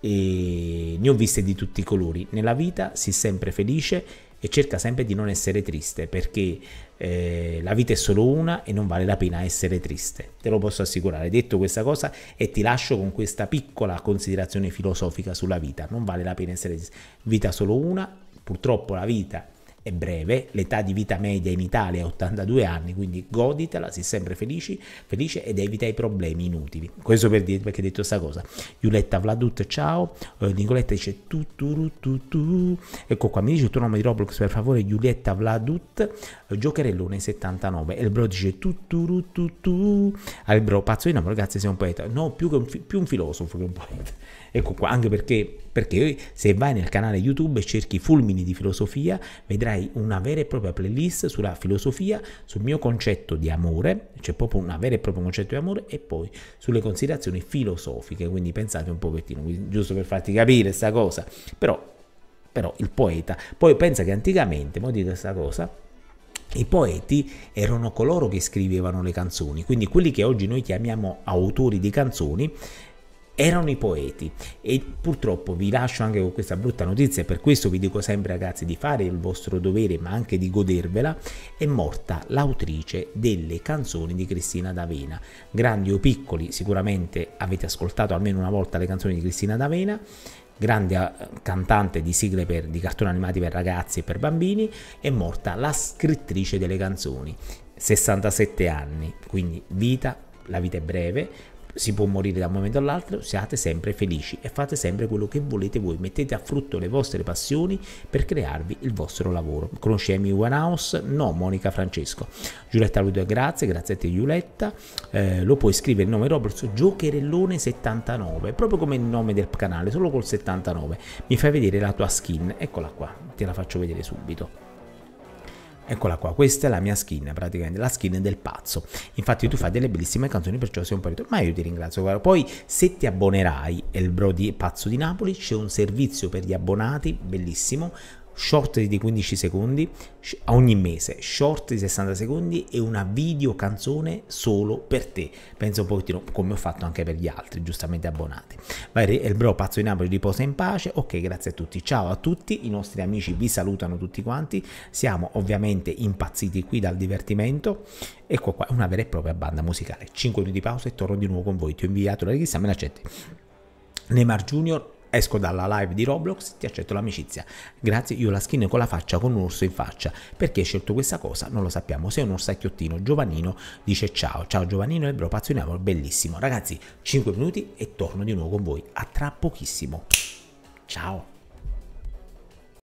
Speaker 1: e ne ho viste di tutti i colori. Nella vita si è sempre felice e cerca sempre di non essere triste perché eh, la vita è solo una e non vale la pena essere triste, te lo posso assicurare. Detto questa cosa e ti lascio con questa piccola considerazione filosofica sulla vita, non vale la pena essere triste, vita solo una, purtroppo la vita è è breve, l'età di vita media in Italia è 82 anni, quindi goditela, si sempre felici, felice ed evita i problemi inutili. Questo per dire perché ho detto questa cosa. Giulietta Vladut, ciao. Eh, Nicoletta dice tu, tu, tu, tu, Ecco qua, mi dice il tuo nome di Roblox per favore, Giulietta Vladut, eh, giocherellone 79. E il bro dice tu, tu, tu, tu. Al ah, bro, pazzo di nome, ragazzi, sei un poeta. No, più, un, più un filosofo che un poeta. Ecco qua, anche perché, perché se vai nel canale YouTube e cerchi Fulmini di Filosofia, vedrai una vera e propria playlist sulla filosofia, sul mio concetto di amore, c'è cioè proprio un vero e proprio concetto di amore, e poi sulle considerazioni filosofiche, quindi pensate un pochettino, giusto per farti capire questa cosa. Però, però il poeta, poi pensa che anticamente, mo dite questa cosa, i poeti erano coloro che scrivevano le canzoni, quindi quelli che oggi noi chiamiamo autori di canzoni erano i poeti e purtroppo vi lascio anche con questa brutta notizia per questo vi dico sempre ragazzi di fare il vostro dovere ma anche di godervela è morta l'autrice delle canzoni di Cristina D'Avena grandi o piccoli sicuramente avete ascoltato almeno una volta le canzoni di Cristina D'Avena grande eh, cantante di sigle per, di cartoni animati per ragazzi e per bambini è morta la scrittrice delle canzoni 67 anni quindi vita la vita è breve si può morire da un momento all'altro, siate sempre felici e fate sempre quello che volete voi, mettete a frutto le vostre passioni per crearvi il vostro lavoro. Conosci Amy House? No, Monica Francesco. Giulietta Ludo, grazie, grazie a te Giulietta, eh, lo puoi scrivere il nome Roberts, Giocherellone79, proprio come il nome del canale, solo col 79. Mi fai vedere la tua skin, eccola qua, te la faccio vedere subito. Eccola qua, questa è la mia skin, praticamente la skin del pazzo. Infatti tu fai delle bellissime canzoni, perciò sei un po' ritorno. Ma io ti ringrazio. Guarda. Poi se ti abbonerai, è il bro di Pazzo di Napoli, c'è un servizio per gli abbonati, bellissimo, short di 15 secondi ogni mese, short di 60 secondi e una video canzone solo per te. Penso un pochettino come ho fatto anche per gli altri, giustamente abbonati. Vai, il bro pazzo di Napoli riposa in pace. Ok, grazie a tutti. Ciao a tutti, i nostri amici vi salutano tutti quanti. Siamo ovviamente impazziti qui dal divertimento. Ecco qua, una vera e propria banda musicale. 5 minuti di pausa e torno di nuovo con voi. Ti ho inviato la richiesta, me la accetti. Neymar Junior esco dalla live di Roblox, ti accetto l'amicizia. Grazie, io la skin con la faccia, con un orso in faccia. Perché hai scelto questa cosa? Non lo sappiamo. Sei un orsacchiottino. Giovanino dice ciao. Ciao Giovanino, e bro, pazioniamo, bellissimo. Ragazzi, 5 minuti e torno di nuovo con voi. A tra pochissimo. Ciao.